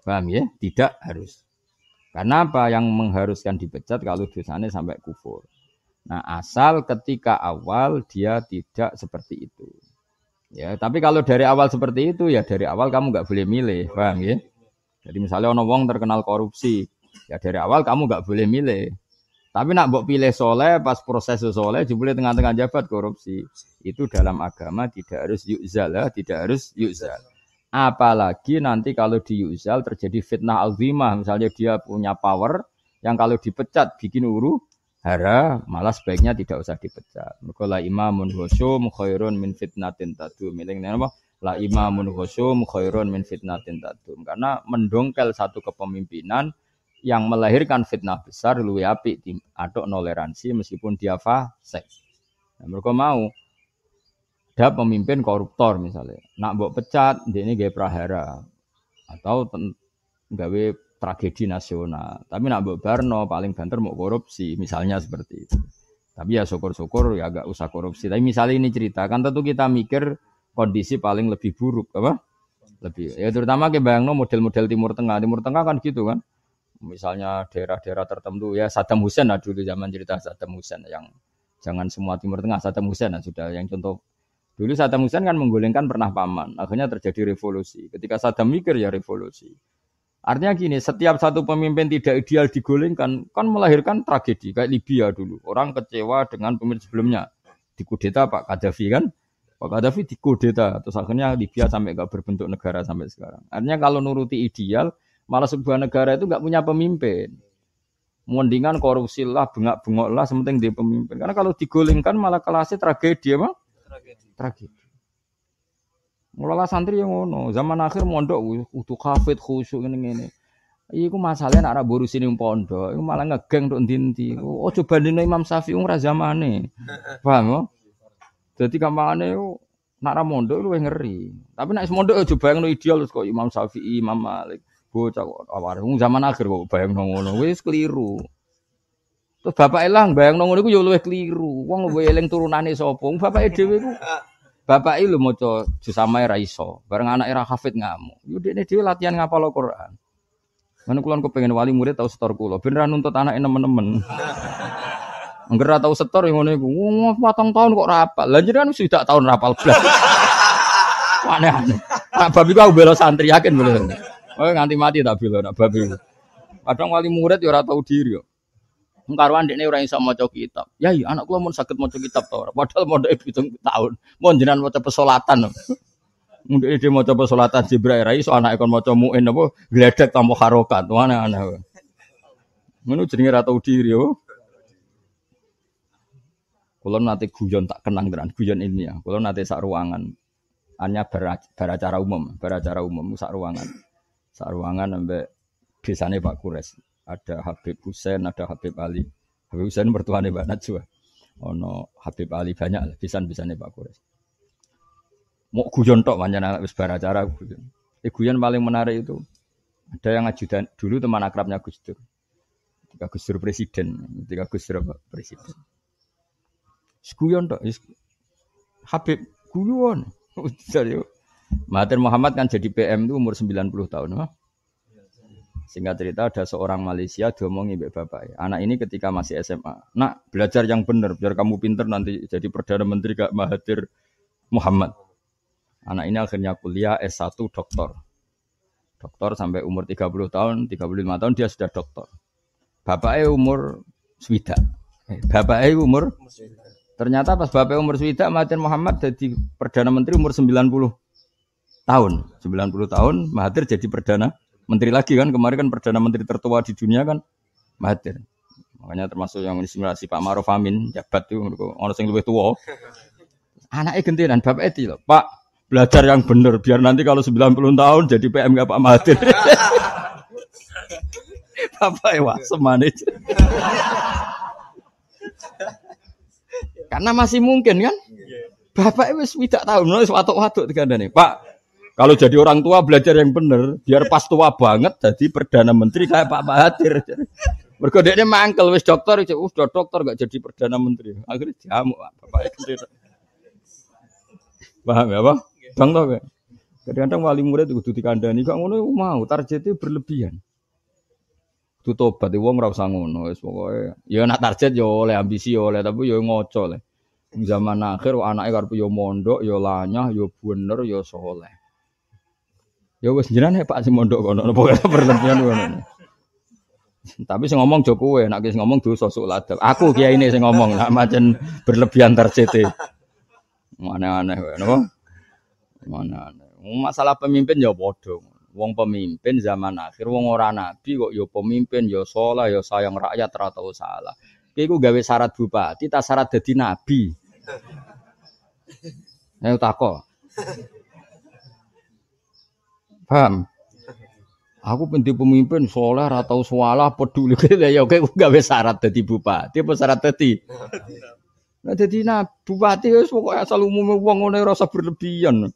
Paham ya? Tidak harus. Karena apa yang mengharuskan dipecat kalau dosanya sampai kufur. Nah, asal ketika awal dia tidak seperti itu. Ya, tapi kalau dari awal seperti itu ya dari awal kamu nggak boleh milih, paham ya? Jadi misalnya ono wong terkenal korupsi, ya dari awal kamu nggak boleh milih. Tapi nak mbok pilih soleh pas proses soleh jebule tengah-tengah jabat korupsi. Itu dalam agama tidak harus yuzal, tidak harus yuzal. Apalagi nanti kalau di Yuzal terjadi fitnah azimah, misalnya dia punya power yang kalau dipecat bikin uru hara, malah sebaiknya tidak usah dipecat. Mereka la imamun khusum khairun min fitnatin tadu. Miling apa? La imamun khusum khairun min fitnatin tadu. Karena mendongkel satu kepemimpinan yang melahirkan fitnah besar luwe api atau noleransi meskipun dia fasik. Nah, mereka mau Dap pemimpin koruptor misalnya. Nak buat pecat, dia ini gaya prahara atau gawe tragedi nasional. Tapi nak mbok barno paling banter mau korupsi, misalnya seperti itu. Tapi ya syukur-syukur ya agak usah korupsi. Tapi misalnya ini cerita, kan tentu kita mikir kondisi paling lebih buruk apa? Lebih. Ya terutama ke bayangno model-model Timur Tengah. Timur Tengah kan gitu kan misalnya daerah-daerah tertentu ya Saddam Hussein lah dulu zaman cerita Saddam Hussein yang jangan semua Timur Tengah Saddam Hussein sudah yang contoh Dulu Saddam Hussein kan menggulingkan pernah paman, akhirnya terjadi revolusi. Ketika Saddam mikir ya revolusi. Artinya gini, setiap satu pemimpin tidak ideal digulingkan, kan melahirkan tragedi kayak Libya dulu. Orang kecewa dengan pemimpin sebelumnya. Dikudeta Pak Gaddafi kan? Pak Gaddafi dikudeta terus akhirnya Libya sampai gak berbentuk negara sampai sekarang. Artinya kalau nuruti ideal malah sebuah negara itu gak punya pemimpin. Mendingan korupsi lah, bengak-bengok lah, sementing dia pemimpin. Karena kalau digulingkan, malah kelasnya tragedi ya, tragedi. Mulala santri yang ngono, zaman akhir mondok kudu kafet khusyuk ini ini, Iku masalahnya nak rabu sini pondok, iku malah ngegeng tuh ndi Oh coba dino Imam Syafi'i ora zamane. Paham? Oh? Jadi kampangane nak ra mondok luwih ngeri. Tapi nak mondok aja ya bayangno ideal kok Imam safi, Imam Malik. Bocah kok aware zaman akhir kok bayang ngono. Wis keliru. Terus bapak elang bayang nongol itu jauh ya keliru. Wong luwih eling turunane sopong. Bapak e bapak itu Bapak itu mau coba jusamae ra iso. Bareng anak era hafid ngamu. Yaudah ini dia latihan ngapa lo quran Mana kulon pengen wali murid tahu setor kulo. Beneran nuntut ini temen-temen. Enggak tahu setor yang ngono itu. Wong patang tahun kok rapal. Lanjut sudah wis tahun rapal belas Aneh aneh. Nak babi ku belo bela santri yakin bela. Oh nganti mati tak lo nak babi. Kadang wali murid ya ora tau diri yo nih orang yang sama maca kitab. Ya iya anak kula sakit sakit maca kitab tau. Padahal mau mondok itu tahun. mau jenengan maca pesolatan. Mun dekne dhewe maca pesolatan Jibril ra So anak mau maca muin apa gledek tamu harokat. Mana aneh. aneh. jenenge ra tau diri yo. Kulo nanti guyon tak kenang dengan guyon ini ya. Kulo nanti sak ruangan. Hanya beracara umum, beracara umum sak ruangan. Sak ruangan sampai biasanya Pak Kures ada Habib Hussein, ada Habib Ali. Habib Hussein mertuane Mbak Najwa. Ono Habib Ali banyak lah, bisa nih Pak Kures. Mau guyon tok banyak anak wis acara guyon. Eh, guyon paling menarik itu ada yang ajudan dulu teman akrabnya Gus Dur. Tiga Gus Dur presiden, Tiga Gus Dur apa presiden. Guyon tok, Habib guyon. Mahathir Muhammad kan jadi PM itu umur 90 tahun. mah. Singkat cerita ada seorang Malaysia diomongi mbak bapak. Ya. Anak ini ketika masih SMA, nak belajar yang benar biar kamu pinter nanti jadi perdana menteri gak Mahathir Muhammad. Anak ini akhirnya kuliah S1 doktor. Doktor sampai umur 30 tahun, 35 tahun dia sudah doktor. Bapaknya umur swida. Eh, bapaknya umur Ternyata pas bapaknya umur swida Mahathir Muhammad jadi perdana menteri umur 90 tahun. 90 tahun Mahathir jadi perdana menteri lagi kan kemarin kan perdana menteri tertua di dunia kan Mahathir. Makanya termasuk yang disimulasi Pak Maruf Amin jabat itu orang yang lebih tua. Anaknya dan bapak itu loh. Pak belajar yang benar biar nanti kalau 90 tahun jadi PM PMK Pak Mahathir. Bapak Ewa semanis. Karena masih mungkin kan? Iya. Bapak itu tidak tahu menulis watuk-watuk tiga nih. Pak, kalau jadi orang tua belajar yang benar, biar pas tua banget jadi perdana menteri kayak Pak Mahathir. Mergo dekne mangkel wis dokter, wis uh, dokter gak jadi perdana menteri. Akhirnya jamu Bapak Paham ya, Bang? Bang tau Pak. Kadang-kadang wali murid kudu dikandani kok ngono mau targete berlebihan. Kudu tobat ya, wong ora usah ngono wis pokoke. Ya nak target ya oleh ambisi ya oleh tapi ya ngoco le. Zaman akhir anaknya karep ya mondok, ya lanyah, ya bener, ya soleh. Ya jalan ya Pak si mondok kono napa persentuhan kono. Tapi si ngomong joko ya nak ngomong tuh sosok ladep. Aku kiai ini si ngomong, nak berlebihan tercete. mana aneh nopo. Mana mana aneh Masalah pemimpin ya bodoh. Wong pemimpin zaman akhir, wong ora nabi kok yo ya pemimpin, yo ya sholat, yo ya sayang rakyat, rata salah. Kiku gawe syarat bupati, tak syarat jadi nabi. Ayo takok. Paham? Aku penting pemimpin soleh atau sualah peduli kita ya oke gak bisa syarat jadi bupati apa syarat jadi nah jadi nah bupati ya pokoknya asal umumnya uang oleh rasa berlebihan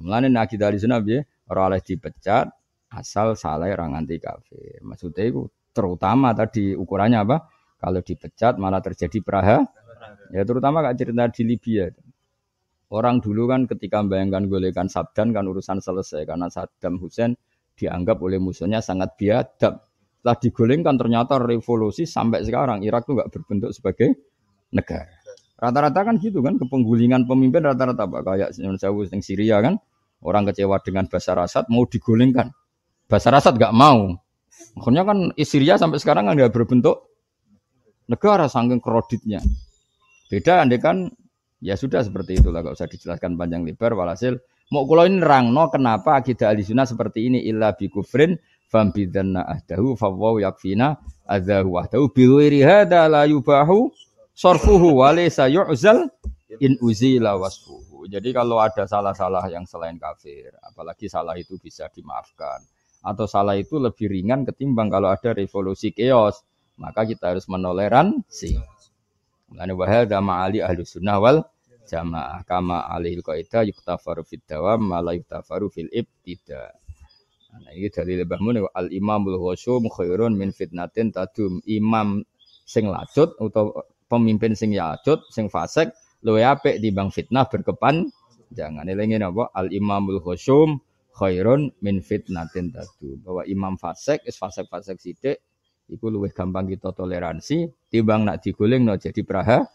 melani nagi dari sana bi orang oleh dipecat asal salah orang anti kafir maksudnya itu terutama tadi ukurannya apa kalau dipecat malah terjadi praha ya terutama kak cerita di Libya itu Orang dulu kan ketika membayangkan golekan sabdan kan urusan selesai karena Saddam Hussein dianggap oleh musuhnya sangat biadab. Setelah digolengkan ternyata revolusi sampai sekarang Irak itu nggak berbentuk sebagai negara. Rata-rata kan gitu kan kepenggulingan pemimpin rata-rata pak kayak Sewu yang Syria kan orang kecewa dengan Basar Asad mau digolengkan. Basar Asad nggak mau. Makanya kan Syria sampai sekarang kan nggak berbentuk negara saking kreditnya. Beda andai kan Ya sudah seperti itulah, gak usah dijelaskan panjang lebar. Walhasil, mau kulo ini rangno kenapa akidah ahli sunnah seperti ini illa bi kufrin fam bidanna ahdahu fawwaw yakfina adzahu wahdahu bi ghairi hadza la yubahu sorfuhu wa laysa yu'zal in uzila wasfuhu. Jadi kalau ada salah-salah yang selain kafir, apalagi salah itu bisa dimaafkan atau salah itu lebih ringan ketimbang kalau ada revolusi keos, maka kita harus menoleransi. Mulane wa hadza ma'ali ahli sunnah wal jamaah kama alil qaida yuktafaru fid dawam ma la yuktafaru fil ibtida. Nah, ini dalil bahmun al imamul khusum khairun min fitnatin tadum imam sing lacut atau pemimpin sing yacut sing fasik luwe di bang fitnah berkepan jangan elingi napa al imamul khusum khairun min fitnatin tadum bahwa imam fasik is fasik-fasik sithik Iku luwih gampang kita toleransi timbang nak diguling no jadi praha.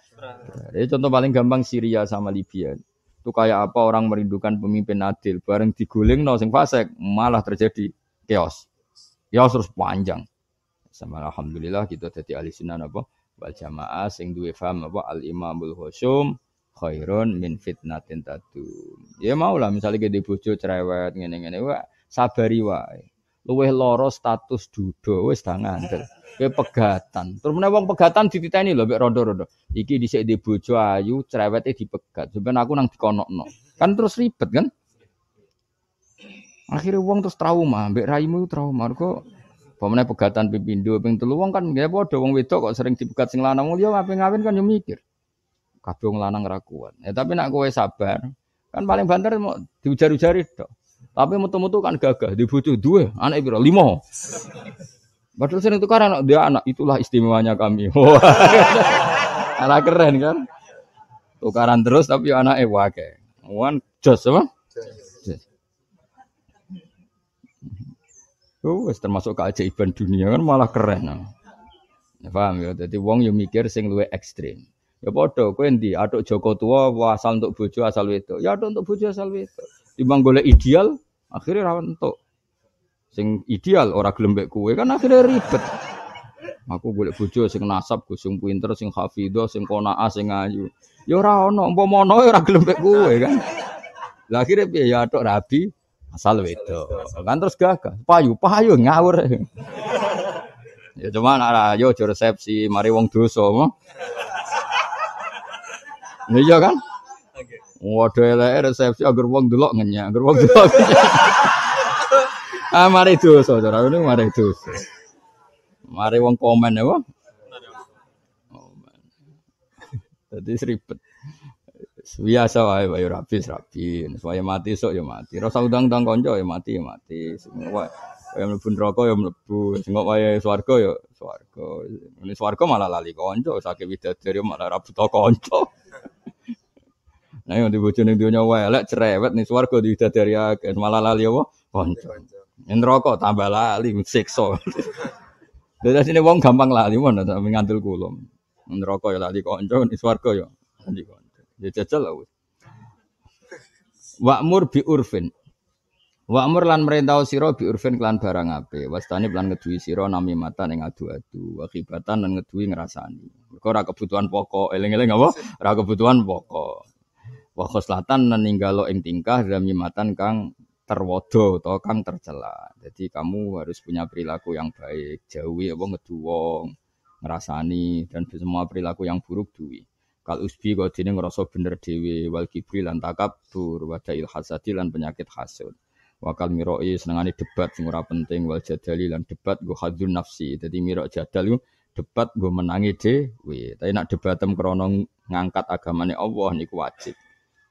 Jadi contoh paling gampang Syria sama Libya. Itu kayak apa orang merindukan pemimpin adil bareng diguling no sing fasek malah terjadi chaos. Chaos terus panjang. Sama alhamdulillah kita jadi ahli sunan apa wal jamaah sing duwe paham apa al imamul khusyum khairun min fitnatin tadu. Ya maulah misalnya kita bojo cerewet ngene-ngene wae sabari wae luweh loro status dudo wis ngandel kowe pegatan terus meneh wong pegatan dititeni lho mek rondo-rondo iki dhisik di bojo ayu cerewete dipegat sampeyan aku nang dikonokno kan terus ribet kan akhirnya wong terus trauma mek raimu trauma kok pemene pegatan pipindo ping telu wong kan nggih padha wong wedok kok sering dipegat sing lanang wong ngapain ngawin kan yo mikir kabeh wong lanang ra kuat ya tapi nak kowe sabar kan paling banter mau diujar-ujari tok tapi metu-metu kan gagah, dibutuh dua, anak ibu lima. Padahal sering tukar anak dia anak itulah istimewanya kami. anak keren kan? Tukaran terus tapi anak eh wake. One just apa? Oh, termasuk keajaiban dunia kan malah keren. Nah. Ya, paham ya? Jadi wong yang mikir sing luwe ekstrim. Ya padha kowe ndi atuk Joko tua asal untuk bojo asal itu. Ya aduk untuk bojo asal itu. Timbang golek ideal Akhirnya rawan untuk Sing ideal orang gelembek kue kan akhirnya ribet. Aku boleh bujo sing nasab, sing pinter, sing hafidho, sing kona sing ayu. Yo ya rawan ono, mau ono ya ora gelem kue kan. Lah akhirnya biaya ya tok rabi asal wedo Kan terus gagal Payu, payu ngawur. ya cuma nak yo ya aja resepsi, mari wong duso, dosa. Iya kan? Waduh resepsi agar wong delok ngenyak, agar wong dulu Ah mari dosa, cara ini mari dosa. Mari wong komen ya, Jadi seribet. Biasa wae bayu rapi rapi. Wae mati sok ya mati. Rasa udang-udang konco ya mati ya mati. Semua wae lebih neraka ya mlebu. Sing wae swarga ya swarga. Ini swarga malah lali konco, sakit widadari ya malah ra buta konco. Nah, yang dibujuk ning dunia lek cerewet nih swarga diwidadari akeh malah lali apa? Konco. Neraka tambah lali siksa. Dadi sine wong gampang lali mon sampe ngantul kulum. Neraka ya lali kanca ning swarga ya lali kanca. Ya lah. Wa'mur bi urfin. Wa'mur lan merintah sira biurfin urfin klan barang ape. Wastani plan ngeduhi sira nami mata ning adu-adu, Wakibatan lan ngeduhi ngrasani. Mergo ora kebutuhan pokok, eling-eling apa? Ora kebutuhan pokok. Wa khoslatan nan ninggalo ing tingkah dalam mimatan kang terwodo atau kang tercela. Jadi kamu harus punya perilaku yang baik, jauhi apa ngeduwong, ngerasani dan semua perilaku yang buruk duwi. Kal usbi kau dini ngerasa bener dewi, wal kibri lan takabur, wadail hasadi lan penyakit hasud. Wakal miroi senengane debat sing penting wal jadali lan debat go hadun nafsi. Jadi mirok jadal debat gue menangi dewi. Tapi nak debatem krono ngangkat agamane Allah niku wajib.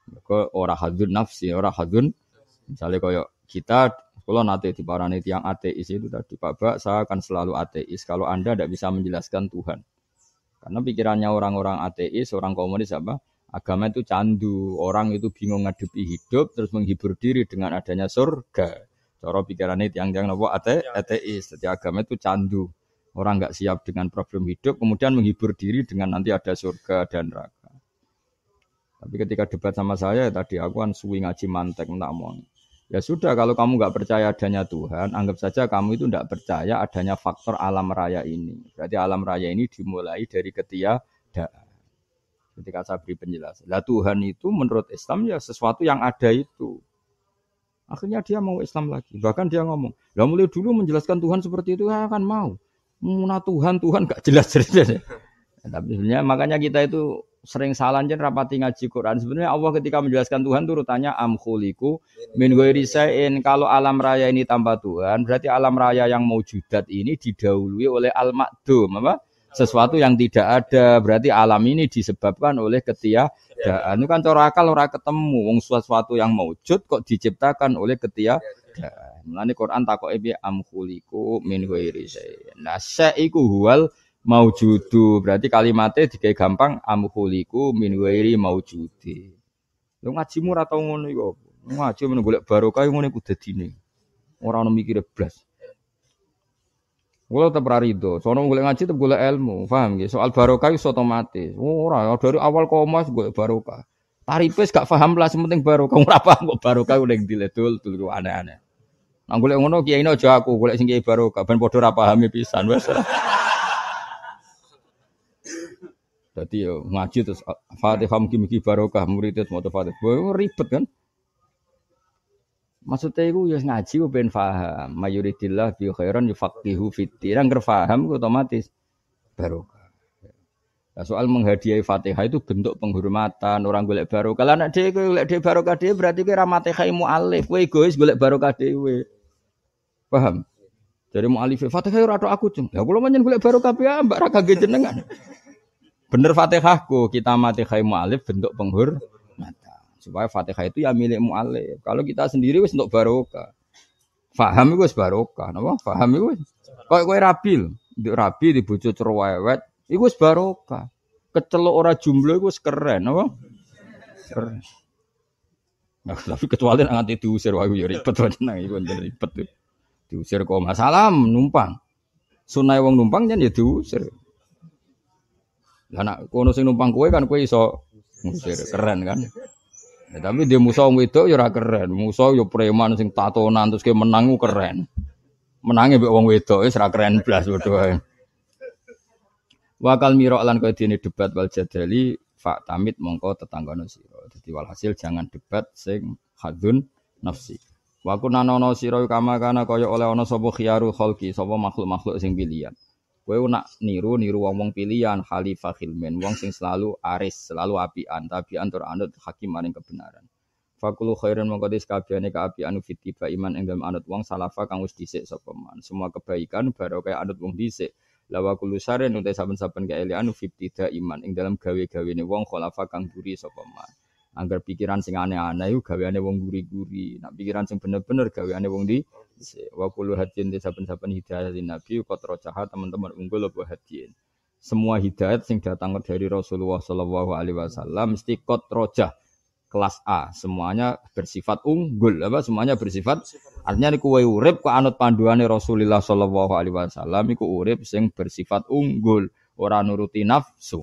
Mereka ora hadun nafsi, ora hadun Misalnya koyok kita kalau nanti di paranet yang ateis itu tadi Pak Bak, saya akan selalu ateis kalau Anda tidak bisa menjelaskan Tuhan. Karena pikirannya orang-orang ateis, orang komunis apa? Agama itu candu, orang itu bingung ngadepi hidup terus menghibur diri dengan adanya surga. Cara pikirannya tiang-tiang nopo ate, ya. ateis, jadi agama itu candu. Orang nggak siap dengan problem hidup, kemudian menghibur diri dengan nanti ada surga dan neraka. Tapi ketika debat sama saya tadi aku kan suwi ngaji mantek entah mau. Ya sudah, kalau kamu nggak percaya adanya Tuhan, anggap saja kamu itu nggak percaya adanya faktor alam raya ini. Berarti alam raya ini dimulai dari ketiadaan. Ketika saya beri penjelasan, lah Tuhan itu menurut Islam ya sesuatu yang ada itu. Akhirnya dia mau Islam lagi. Bahkan dia ngomong, lah mulai dulu menjelaskan Tuhan seperti itu, ya kan mau. Muna Tuhan, Tuhan nggak jelas ceritanya. tapi sebenarnya makanya kita itu sering salah jen rapati ngaji Quran. Sebenarnya Allah ketika menjelaskan Tuhan turutannya amkuliku min ghairi Kalau alam raya ini tambah Tuhan, berarti alam raya yang maujudat ini didahului oleh al makdum apa? sesuatu yang tidak ada berarti alam ini disebabkan oleh ketiadaan itu kan cara akal ora ketemu wong sesuatu yang mewujud kok diciptakan oleh ketiadaan mulane Quran takoke bi amkhuliku min ghairi nah saiku huwal maujudu. Berarti kalimatnya dikai gampang amukuliku min wairi maujudi. Lu ngajimu ora tau ngono iku apa? Ngaji men golek barokah ngono iku dadine. Ora ono mikire Gue Kulo tetep rido, sono golek ngaji tetep gue ilmu, paham gitu. Soal barokah iso otomatis. Oh, Orang dari awal komas golek barokah. Taripes gak paham lah, sementing barokah ora paham kok barokah tuh diledul dulu aneh-aneh. Nang ngono kiai aja aku, golek sing kiai barokah ben padha ora paham pisan wis. Jadi ya, ngaji terus ah, Fatihah mungkin-mungkin barokah murid itu mau Fatihah. boleh ribet kan? Maksudnya itu ya ngaji gue pengen faham. Mayuridillah bi khairan yufaqihu fitin. Angger faham otomatis barokah. Nah, soal menghadiahi Fatihah itu bentuk penghormatan orang golek barokah. Kalau anak dia golek dia barokah dia, berarti kowe ra mu alif. Kowe egois golek barokah dia, Paham? Dari alif Fatihah itu ya aku cuma. Ya kula menyen golek barokah ya mbak raka jenengan. Bener Fatihahku kita mati kayu mu'alif bentuk penghur mata. Supaya Fatihah itu ya milik mu'alif. Kalau kita sendiri wes untuk baroka Faham itu sebaroka barokah, napa? Faham itu. Kok kau rapi di rabi di bucu cerewet, iku wis barokah. Kecelok ora jumlah iku keren, napa? Keren. Nah, tapi kecuali nanti diusir wah ya ribet wae nang seru ribet. Diusir kok masalah numpang. Sunai wong numpang jadi ya diusir. Lah nek kono sing numpang kowe kan kowe iso ngusir, keren kan. Ya, tapi dia musuh wedok ya ora keren. Musa ya preman sing tatonan terus ke menang keren. Menange mbek wong wedok wis ora keren blas padha Wakal mirok lan kau dini debat wal jadali fak tamit mongko tetanggono siro. Dadi walhasil jangan debat sing hadun nafsi. Waku nanono siro kama kana kaya oleh ono sapa khiyaru kholki sobo makhluk makhluk sing pilihan. Kue nak niru-niru wong-wong pilihan khalifah hilmen, wong sing selalu aris, selalu apian, tapi antur anut hakim maring kebenaran. Fakulu khairan mongko dis kabehane anu fitiba iman enggam anut wong salafa kang wis dhisik sopeman. Semua kebaikan baru kayak anut wong dhisik. Lawa kulu sare nute saben-saben anu fitida iman ing dalam gawe-gawene wong khalafa kang guri sopeman. Angger pikiran sing aneh-aneh gawe ane wong guri-guri. Nak pikiran sing bener-bener gawe ane wong di wa kullu hadiyin di saben-saben hidayah di Nabi qatra jaha teman-teman unggul apa hadiyin. Semua hidayat sing datang dari Rasulullah sallallahu alaihi wasallam mesti qatra jah kelas A semuanya bersifat unggul apa semuanya bersifat artinya niku wae urip kok anut panduane Rasulullah sallallahu alaihi wasallam iku urip sing bersifat unggul ora nuruti nafsu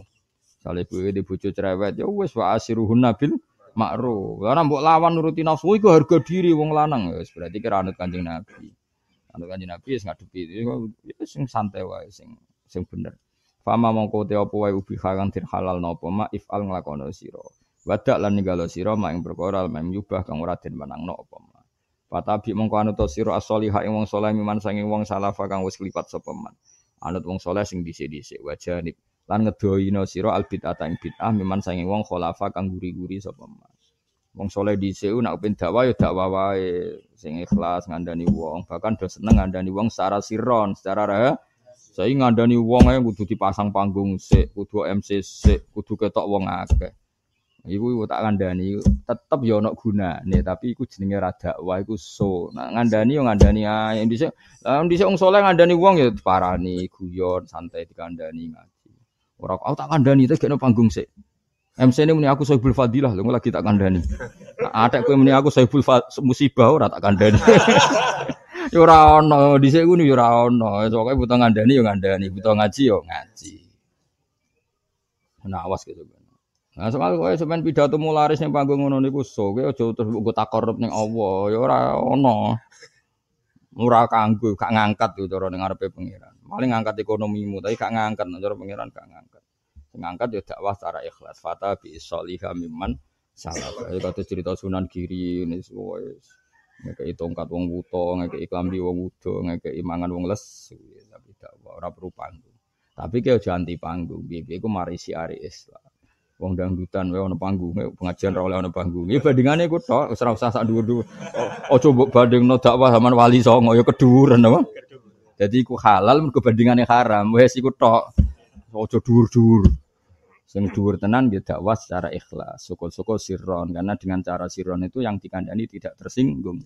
Saleh kuwi di bucu cerewet ya wes wa asiruhun nabil makruh. Karena mbok lawan nuruti nafsu iku harga diri wong lanang. Ya, wis berarti kira anut Kanjeng Nabi. Anut Kanjeng Nabi wis ya ngadepi ya, ya sing santai wae sing sing bener. Fama mongko te apa wae ubi kang halal napa ma ifal nglakono sira. Wadak lan ninggalo sira ma ing perkara mem yubah kang ora den menangno apa ma. Patabi mongko anut sira as-soliha ing wong saleh miman sanging wong salafa kang wis kelipat sapa man. Anut wong saleh sing dhisik-dhisik wajanib lan ngedoyino siro, al bid'ata ing bid'ah miman sanging wong khulafa kang guri-guri sapa mas wong soleh dhisik nak ben dakwa ya dakwah wae sing ikhlas ngandani wong bahkan do seneng ngandani wong secara siron secara rahasia saya ngandani wong ae kudu dipasang panggung sik kudu MC sik kudu ketok wong akeh Ibu tak ngandani tetep ya guna nih, tapi iku jenenge ra dakwah iku so. Nah, ngandani yo ya ngandani ae. Dhisik, di wong saleh ngandani wong ya parani guyon santai ngandani dikandani. Ora aku oh, tak kandani, itu kena panggung sik. MC ini muni aku sohibul fadilah lho lagi tak kandani. Nah, adek kowe muni aku sohibul musibah ora tak kandani. ya ora ana dhisik ngono butuh ora ya butuh Pokoke buta ngandani butuh ngandani, buta ngaji ya ngaji. Nah, awas gitu. Nah, soal kowe sampean pidato mularis ning panggung ngono niku so, kowe aja terus kok tak korup ning Allah, ya ora ana. Ora kanggo, gak ngangkat itu, cara ning ngarepe pengira. Paling ngangkat ekonomimu, tapi gak ngangkat. Cara pangeran gak ngangkat. Ngangkat ya dakwah secara ikhlas. Fata bi soliha mimman salah. Jadi kata cerita Sunan Giri ini semua. Ngekei tongkat wong buto, ngekei di wong wudo, ngekei mangan wong lesu. Tapi dakwah ora perlu panggung. Tapi kayak janti panggung. Bibi aku mari siari Islam. Wong dangdutan wae panggung panggunge, pengajian ra oleh panggung. panggunge. Bandingane gue toh wis ora usah sak dhuwur-dhuwur. Aja mbok bandingno dakwah zaman wali songo ya keduren apa? Jadi iku halal mergo bandingane haram. Wes iku tok. Ojo dhuwur-dhuwur. Sing dhuwur tenan nggih dakwah secara ikhlas. Syukur-syukur sirron karena dengan cara sirron itu yang dikandani tidak tersinggung.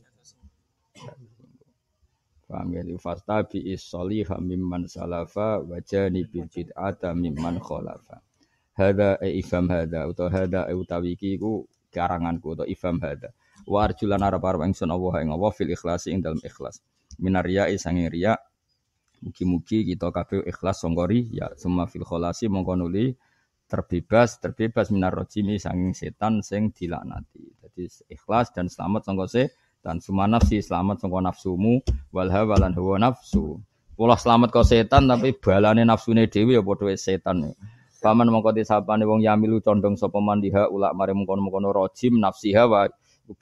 Paham ya? Fastabi is-soliha mimman salafa wa bi bid'ata mimman khalafa. Hada e ifam hada atau hada e utawi karangan ku karanganku atau ifam hada. Wa arjulan arab arab ingsun Allah ing Allah fil ikhlasi ing dalam ikhlas. Minaria sangi riya Mugi-mugi kita kabeh ikhlas songgori ya semua fil kholasi mongko nuli terbebas terbebas minar rojimi sanging setan sing dilaknati. Jadi ikhlas dan selamat Songko se dan semua nafsi selamat Songko nafsumu walha hawa huwa nafsu. Pola selamat kau setan tapi balane nafsune dewi ya padha setan. Ya. Paman mongko disapane wong yamilu condong sapa mandiha ulak mare mengkono-mengkono rojim nafsi hawa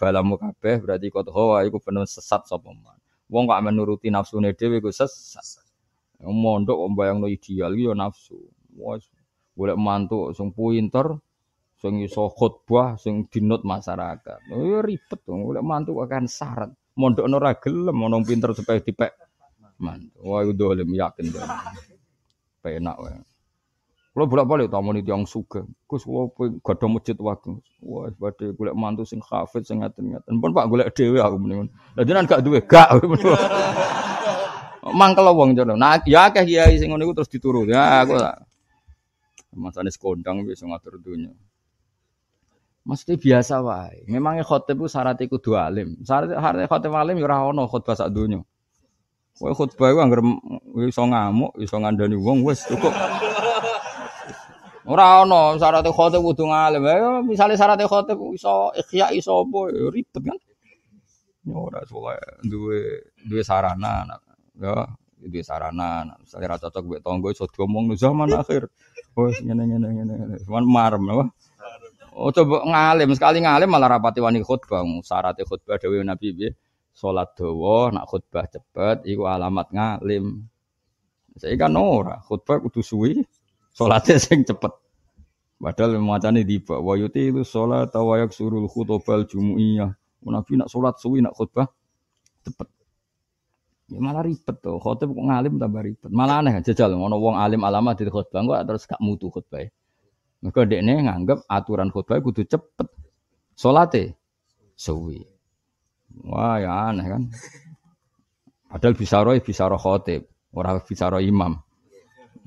balamu kabeh berarti kau hawa iku penuh sesat sapa man. Wong kok menuruti nafsune dhewe iku sesat mondok kok no ideal yo nafsu. Wes boleh mantu sing pinter, sing iso khotbah, sing dinut masyarakat. Yo ribet dong, golek mantu akan syarat. Mondok no gelem ana pinter supaya dipek mantu. Wah, udah dolim yakin dolim. Penak wae. Kalau bolak balik tamu nih tiang suka, kus wah gak masjid waktu, wah badai golek mantu sing kafir sing ngaten ngaten, pun pak golek dewi aku mendingan, jadi nanti gak duwe gak, Mangkel wong jono. Nah, ya akeh kiai sing ngono iku terus dituru. Ya aku tak. Masane sekondang wis ngatur dunya. Mesti biasa wae. Memangnya khotib ku syarat iku dua alim. Syarat syarat khotib alim ya ora ono khotbah sak dunya. Kowe khotbah ku anggere iso ngamuk, iso ngandani wong wis cukup. Ora ono syarat khotib kudu ngalim. Ya misale syarat khotib iso ikhya iso apa ya ribet kan. Ya ora soalé dua duwe sarana. Anak ya itu sarana misalnya rata cocok buat tonggo itu diomong nu zaman akhir oh ini ini ini cuman marm apa oh coba ngalim sekali ngalim malah rapati wani khutbah Syarat khutbah dewi nabi bi sholat nak khutbah cepet iku alamat ngalim saya kan ora khutbah kudu suwi sholatnya sing cepet padahal macane tiba wa itu sholat tawayak yaksurul khutbah jumu'iyah nabi nak sholat suwi nak khutbah cepet Ya malah ribet tuh. Khotib kok ngalim tambah ribet. Malah aneh jajal ngono wong alim alama di khotbah kok terus gak mutu khotbah. dek nih nganggep aturan khotbah kudu cepet. Solate, suwi. Wah ya aneh kan. Padahal bisa roh bisa roh khotib, Orang bisa roh imam.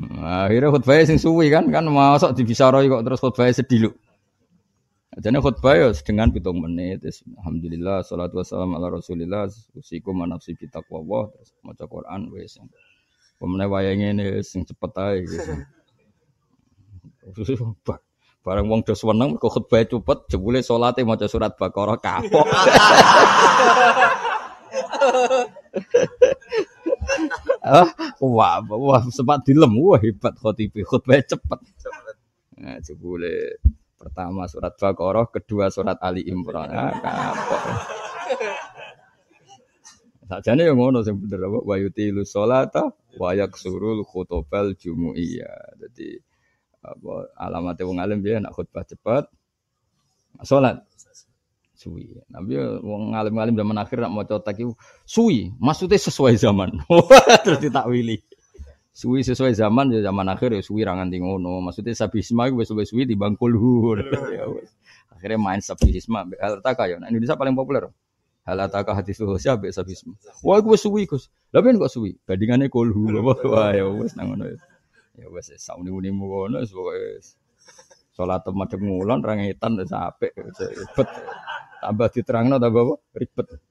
Nah, akhirnya khotbah sing suwi kan kan masuk di bisa roh kok terus khotbah sedih lho. Jadi khutbah ya dengan pitung menit. Alhamdulillah, salatu wassalam ala rasulillah. usiku manafsi bitaqwa Allah. Terus maca Quran. Wes. Pemenai wayang ini sing cepet aja. Barang wong dos weneng kok khutbah cepet jebule salate maca surat Baqarah kapok. Ah, wah, wah sempat dilem wah hebat khotib, khutbah cepet. Nah, jebule Pertama surat Baqarah, kedua surat Ali Imran. Ah, kapok. Sajane yang ngono sing bener apa wa yutilu sholata wa yaksurul khutobal jumu'iyah. Jadi apa alamat wong alim dia nak khutbah cepat salat suwi. Nabi wong alim-alim zaman akhir nak maca tak suwi, maksudnya sesuai zaman. Terus ditakwili suwi sesuai zaman ya zaman akhir ya suwi rangan ngono maksudnya sabisma gue sesuai suwi di bangkul hur akhirnya main sabisma hal taka ya nah, Indonesia paling populer hal taka hati siapa be sabisma wah gue suwi gus tapi kok suwi bandingannya kolhu wah ya wes nangono ya, ya wes sauni uni mukono wes sholat temat ngulon rangitan capek ribet tambah diterangno tambah ribet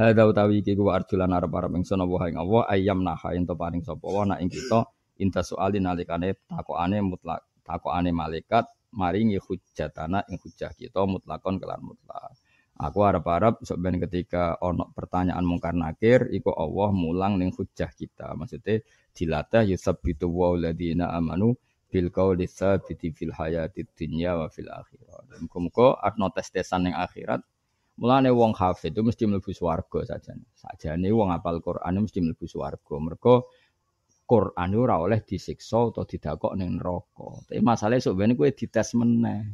Hadza utawi iki ku arjulan arep-arep ing sono wae Allah ayam naha ento paring sapa wae nak ing kita inta soal nalikane takokane mutlak takokane malaikat maringi hujjatana ing hujjah kita mutlakon kelan mutlak. Aku harap-harap sok ben ketika ono pertanyaan mungkar nakir iku Allah mulang ning hujjah kita. Maksudnya dilatah yusabbitu wa ladina amanu bil qauli tsabiti fil hayatid dunya wa fil akhirah. Muga-muga tes tesan ning akhirat Mulane wong hafid itu mesti mlebu swarga saja. Sajane wong apal Quran mesti mlebu swarga. Mergo Quran ora oleh disiksa atau didakok ning neraka. Tapi masalahnya sok ben kowe dites meneh.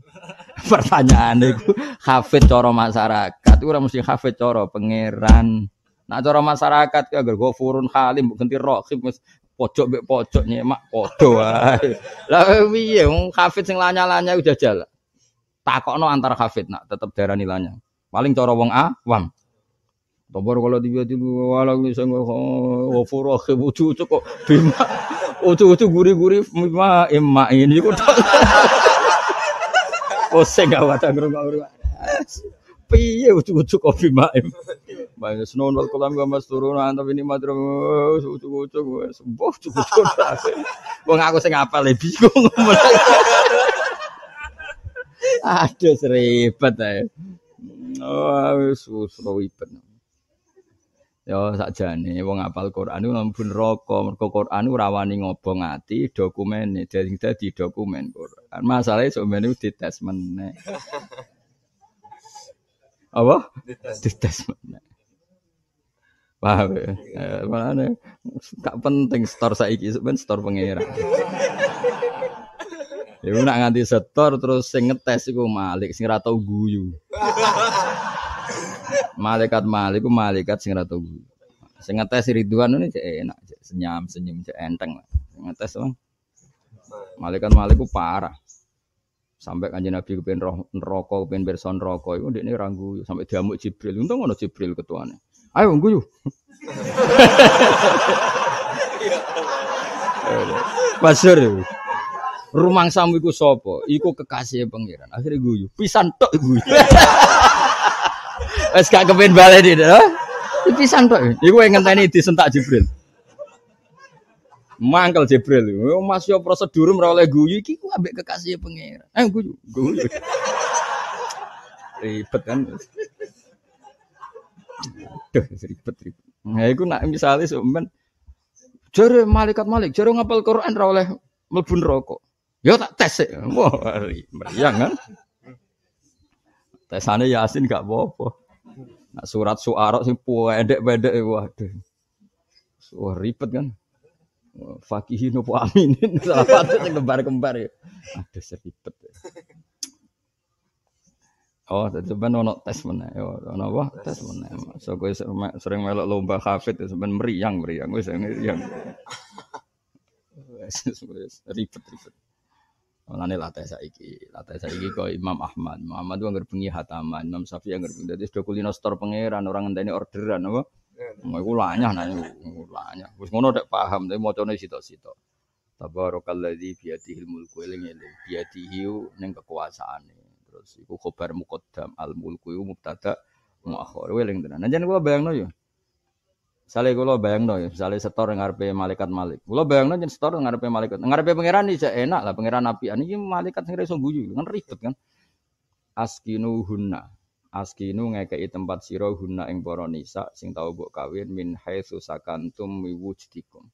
Pertanyaan iku hafid cara masyarakat ora mesti hafid cara pangeran. Nah cara masyarakat ku agar gofurun halim ganti rokhib wis pojok mek pojok nyemak padha wae. Lah piye wong hafid sing lanya udah jalan. Takokno antar hafid nak tetep darani lanya. Paling cara wong awam. tobor kalau tiba-tiba wala bisa ngofur akhir ucu-ucu kok bima ucu-ucu guri-guri bima emma eh, ini kok. Kose oh, gak wadah wata ngurung Piye ucu-ucu kok bima em. Eh, Banyak senon wal kolam gak mas turun ah, tapi ini madrum ucu-ucu gue sembuh ucu-ucu. Gue ngaku sing apa lebih gue ngomong. Aduh seribet ya. Oh, wis susro iben. Ya sakjane wong apal Quran niku mbun roko, mergo Quran ora wani ngobong ati dokumen dadi dadi dokumen Quran. Masalahe sampeyan niku dites meneh. Apa? Dites meneh. Paham ya? Eh, mana, tak penting store saiki, sebenarnya store pengirang. Ya nak nganti setor terus sing ngetes iku Malik sing ra tau guyu. Malaikat Malik ku malaikat sing ra tau guyu. Sing ngetes Ridwan ini cek enak, cek senyum senyum cek enteng lah. Sing ngetes wong. Malaikat Malik ku parah. Sampai kanjeng Nabi kepen roh neraka, kepen pirsa neraka iku ndekne ra guyu sampai diamuk Jibril. Untung ono Jibril ketuane. Ayo guyu. Masyur. Rumang samu iku sopo, iku kekasih pangeran. Akhirnya guyu, pisan tok guyu. Wes gak kepen balik di Pisan tok. Iku yang ngenteni disentak Jibril. Mangkel Jibril. Masih prosedur ora guyu iki ku ambek kekasih pangeran. Eh guyu, guyu. Ribet kan. Duh, ribet ribet. Nah, iku nak misalnya sebenernya jare malaikat malik, jare ngapal Quran ora oleh mlebu Yo tak tes sik. Wah, meriang kan. Tesane Yasin gak apa-apa. Nah, surat suara sing pendek-pendek waduh. Wah, ribet kan. Fakihin opo aminin. Salafat sing kembar-kembar ya. Aduh, seribet. Ya. Oh, tadi ben ono tes meneh. Oh, ono apa? Tes meneh. So kowe sering melok lomba hafid ya, ben meriang-meriang wis meriang. wes ribet-ribet. Mulane latih saiki, latih saiki kok Imam Ahmad. Muhammad wong ngerbengi hataman, Imam Syafi'i yang ngerbengi. Dadi sudah kulino store pangeran orang ngenteni orderan apa? Mau iya. iku lanyah nah iku lanyah. Wis ngono dak paham tapi macane sitok-sitok. Tabarakalladzi bi yadihi mulku eling eling bi yadihi ning kekuasaane. Terus iku khabar muqaddam al mulku iku mubtada akhir Weling tenan. Jan kula bayangno yo. Misalnya kalau bayang no, ya, misalnya setor ngarepe malaikat malik. Kalau bayang dong jadi setor ngarepe malaikat. Ngarepe pangeran ini enak lah, pangeran api. Ini malaikat yang sungguh guyu, kan ribet kan. Askinu hunna, askinu ngekei tempat siro hunna ing boronisa, nisa sing tau buk kawin min haitsu sakantum wiwujdikum.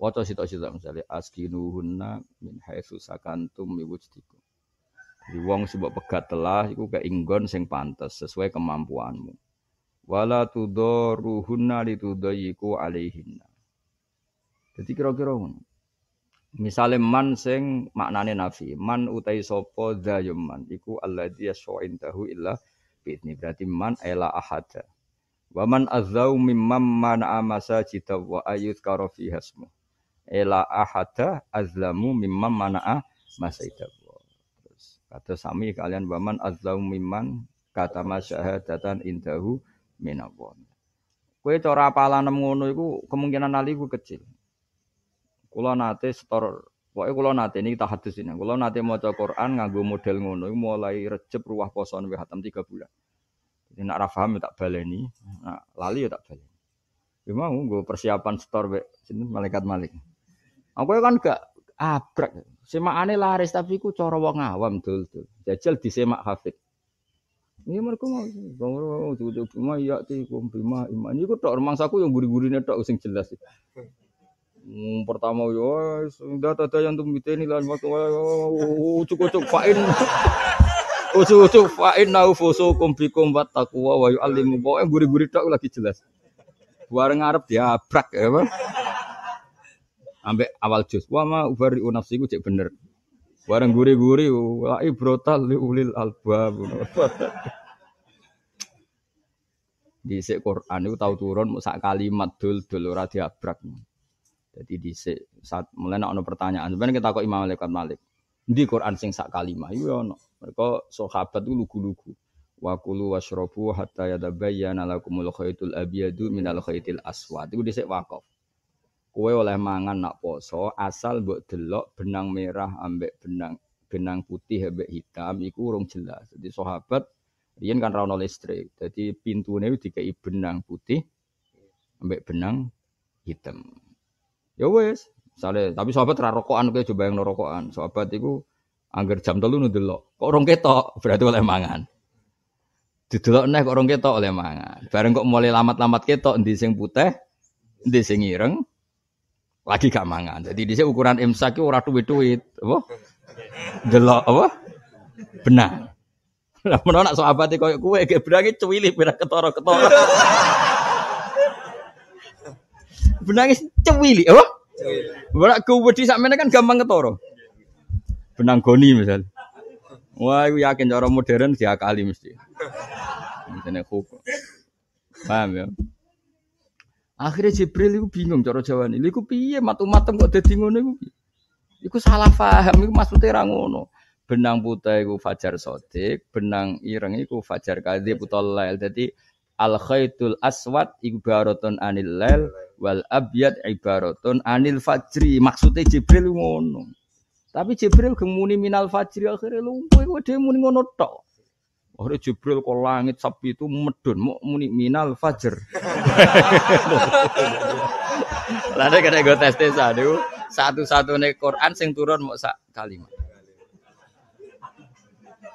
Waca sitok-sitok misalnya askinu hunna min haitsu sakantum wiwujdikum. Di wong sebab pegat telah iku keinggon sing pantas sesuai kemampuanmu wala tudaruhunna litudayiku alaihinna. Jadi kira-kira ngono. Misale man sing maknane nafi, man utai sapa zayman iku alladzi tahu illa bi'ni. Berarti man ila ahada. Wa man azau mimman amasa cita wa ayut karofi hasmu. Ila ahada azlamu mimman mana'a masajida. Terus kata sami kalian waman azau mimman kata masyahadatan indahu minallah. Kue cara apalan ngono iku kemungkinan nali ku kecil. Kulo nate setor Pokoknya kulo nate ini kita hadis ini, Kulo nate mau Quran nganggo model ngono, mulai recep ruah poson wihatam hatam tiga bulan. Jadi nak rafaham ya tak baleni, lali ya tak baleni. Ya gue persiapan setor be sini malaikat malik. Aku kan gak abrak, aneh laris tapi ku coro wong awam dul dul. Jajal di semak hafid. Ini iya, mereka mau, bangro tuh bima ya ti kum bima iman. tak tok saku yang guri guri neta sing jelas. Ya. Hmm, pertama yo ya, sudah data yang tuh miteni lah waktu cukup cukup fain. Ucu ucu fain nau foso kompi kumbat takwa wayu alimu bawa guri-guri tak lagi jelas. Buar ngarep ya bang. Ambek awal jus, wama ubari gue cek bener. Bareng guri-guri wa ibrotal li ulil albab. di Quran itu tahu turun mau sak kalimat dul dul ora diabrak. Jadi di dhisik saat mulai ono pertanyaan, sebenarnya kita kok Imam Malik Malik. Di Quran sing sak kalimat iku iya ono. Mereka sahabat itu lugu-lugu. Wa kulu washrabu hatta yadabaya lakumul khaitul abiyadu minal khaitil aswad. di sek wakaf. Kue oleh mangan nak poso asal buat delok benang merah ambek benang benang putih ambek hitam iku urung jelas. Jadi sahabat Rian kan rawon listrik. Jadi pintu pintune dikai benang putih ambek benang hitam. Ya wes, sale. tapi sahabat ra rokokan kowe coba yang rokokan. Sahabat itu angger jam telu nu delok. Kok orang ketok berarti oleh mangan. Didelok neh kok rong ketok oleh mangan. Bareng kok mulai lamat-lamat ketok di sing putih, di sing ireng, lagi gak mangan. Jadi di ukuran imsak itu ora duit-duit, apa? Delok apa? Benang. Lah menolak nak apa kau kue, gak benangi cewili, pira ketoro ketoro. Benangi cewili, apa? Berak kue di sana kan gampang ketoro. Benang goni misal. Wah, aku yakin cara modern diakali mesti. Ini hukum. Paham ya? Akhirnya Jibril itu bingung cara Jawa ini. Iku piye matu-matem kok dadi ngono iku Iku salah paham iku maksude ra ngono. Benang putih iku fajar sotik, benang ireng iku fajar kadhi putol lail. Dadi al khaitul aswad ibaratun anil lail wal abyad ibaratun anil fajri. maksudnya Jibril ngono. Tapi Jibril gemuni minal fajri akhirnya lumpuh iku dhewe muni ngono tok. Orang Jibril kok langit sapi itu medun mau muni minal fajar. Lalu kena gue tes tes aduh satu-satunya Quran sing turun mau sak kalimat.